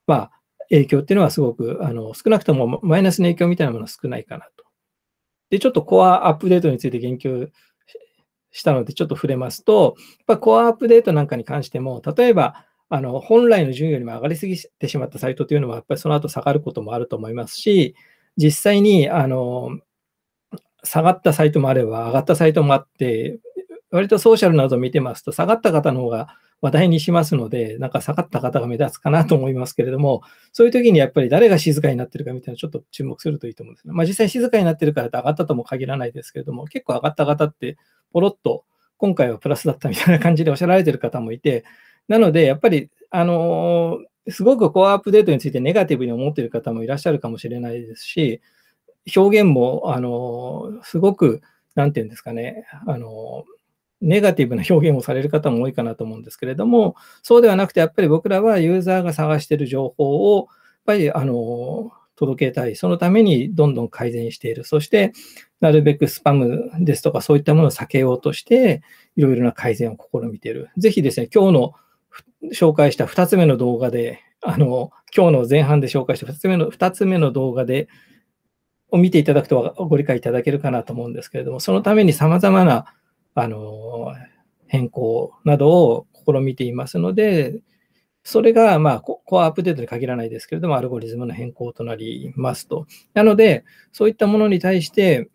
まあ、影響っていうのはすごく、あの、少なくともマイナスの影響みたいなものは少ないかなと。で、ちょっとコアアップデートについて言及したので、ちょっと触れますと、やっぱコアアップデートなんかに関しても、例えば、あの、本来の順位よりも上がりすぎてしまったサイトというのは、やっぱりその後下がることもあると思いますし、実際に、あの、下がったサイトもあれば、上がったサイトもあって、割とソーシャルなどを見てますと、下がった方の方が話題にしますので、なんか下がった方が目立つかなと思いますけれども、そういう時にやっぱり誰が静かになってるかみたいなのちょっと注目するといいと思うんですね。まあ実際静かになってるからって上がったとも限らないですけれども、結構上がった方ってポロッと今回はプラスだったみたいな感じでおっしゃられてる方もいて、なのでやっぱり、あのー、すごくコアアップデートについてネガティブに思っている方もいらっしゃるかもしれないですし、表現も、あのすごく、なんていうんですかね、あのネガティブな表現をされる方も多いかなと思うんですけれども、そうではなくて、やっぱり僕らはユーザーが探している情報を、やっぱりあの届けたい、そのためにどんどん改善している、そしてなるべくスパムですとか、そういったものを避けようとして、いろいろな改善を試みている。ぜひですね、今日の紹介した2つ目の動画で、あの今日の前半で紹介した2つ目の ,2 つ目の動画で、を見ていただくとご理解いただけるかなと思うんですけれども、そのためにさまざまなあの、変更などを試みていますので、それが、まあ、コアアップデートに限らないですけれども、アルゴリズムの変更となりますと。なので、そういったものに対して、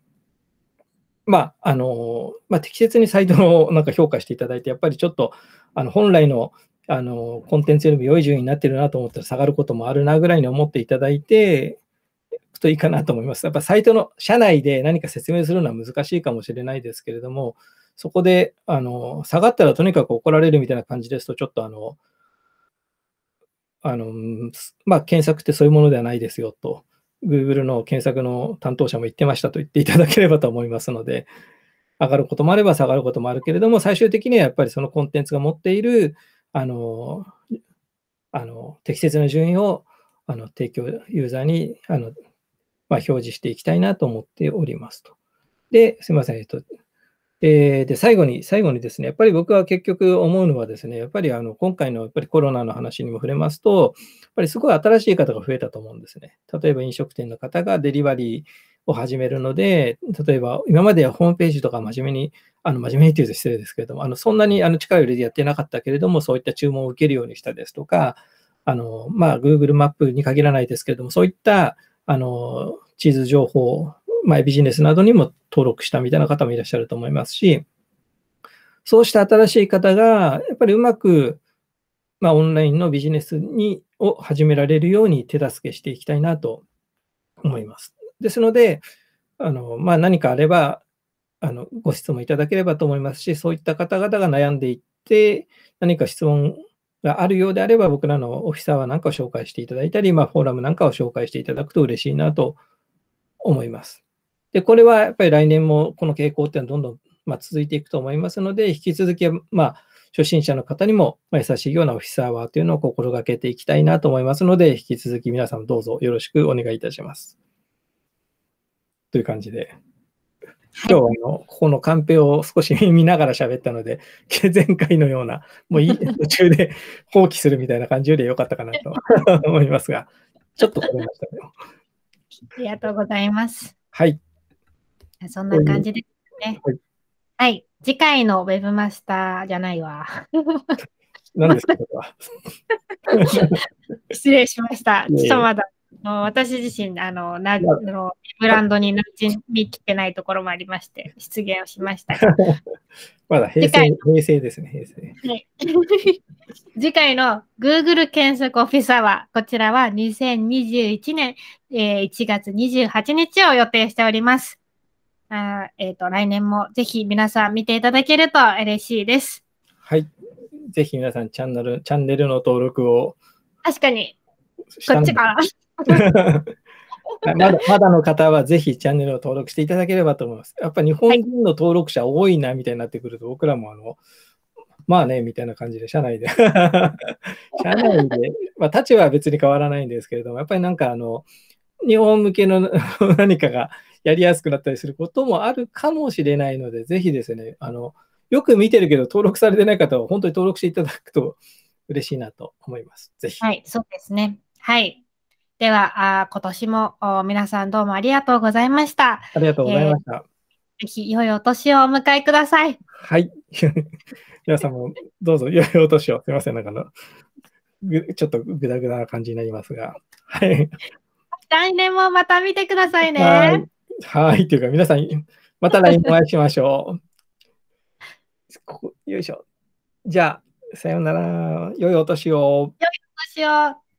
まあ、あの、まあ、適切にサイトのなんか評価していただいて、やっぱりちょっと、あの、本来の、あの、コンテンツよりも良い順位になってるなと思ったら下がることもあるなぐらいに思っていただいて、いくといいかなと思います。やっぱサイトの社内で何か説明するのは難しいかもしれないですけれども、そこで、あの、下がったらとにかく怒られるみたいな感じですと、ちょっとあの、あの、まあ、検索ってそういうものではないですよと、Google の検索の担当者も言ってましたと言っていただければと思いますので、上がることもあれば下がることもあるけれども、最終的にはやっぱりそのコンテンツが持っている、あの、あの適切な順位をあの提供、ユーザーにあの、まあ、表示していきたいなと思っておりますと。で、すみません、えっと、えー、で最後に、最後にですね、やっぱり僕は結局思うのはですね、やっぱりあの今回のやっぱりコロナの話にも触れますと、やっぱりすごい新しい方が増えたと思うんですね。例えば飲食店の方がデリバリーを始めるので、例えば今まではホームページとか真面目に、あの真面目にというと失礼ですけれども、あのそんなにあの力を入れてやってなかったけれども、そういった注文を受けるようにしたですとか、あのまあ、Google マップに限らないですけれども、そういったあの地図情報マイビジネスなどにも登録したみたいな方もいらっしゃると思いますし、そうした新しい方が、やっぱりうまく、まあ、オンラインのビジネスにを始められるように手助けしていきたいなと思います。ですので、あのまあ、何かあればあのご質問いただければと思いますし、そういった方々が悩んでいって、何か質問があるようであれば、僕らのオフィサーは何かを紹介していただいたり、まあ、フォーラムなんかを紹介していただくと嬉しいなと思います。で、これはやっぱり来年もこの傾向っていうのはどんどん、まあ、続いていくと思いますので、引き続き、まあ、初心者の方にも優しいようなオフィスアワーというのを心がけていきたいなと思いますので、引き続き皆さんどうぞよろしくお願いいたします。という感じで。今日はあのここのカンペを少し見ながら喋ったので、前回のような、もういい途中で放棄するみたいな感じよりかったかなと 思いますが、ちょっとこれましたね。ありがとうございます。はい。そんな感じですね。はい、はい、次回のウェブマスターじゃないわ。何ですか失礼しました。ちょっとまだ。私自身、あの、なのブランドに馴みきってないところもありまして、失言をしました。まだ平成平成ですね、平成。次回の Google 検索オフィサーは、こちらは2021年、えー、1月28日を予定しております。あえっ、ー、と、来年もぜひ皆さん見ていただけると嬉しいです。はい。ぜひ皆さんチャンネル、チャンネルの登録を。確かに。こっちから。まだまだの方はぜひチャンネルを登録していただければと思います。やっぱ日本人の登録者多いなみたいになってくると、はい、僕らもあの、まあね、みたいな感じで、社内で 社内で、まあ、立場は別に変わらないんですけれども、やっぱりなんかあの、日本向けの 何かがやりやすくなったりすることもあるかもしれないので、ぜひですね、あの、よく見てるけど登録されてない方は本当に登録していただくと嬉しいなと思います。ぜひ。はい、そうですね。はい。では、あ今年も皆さんどうもありがとうございました。ありがとうございました。えー、ぜひ、良いお年をお迎えください。はい。皆さんもどうぞ良いお年を。すみません、なんかの、ちょっとぐだぐだな感じになりますが。はい。来年もまた見てくださいね。はい。というか、皆さん、また来年お会いしましょう。ここよいしょ。じゃあ、さようなら。良いお年を。良いお年を。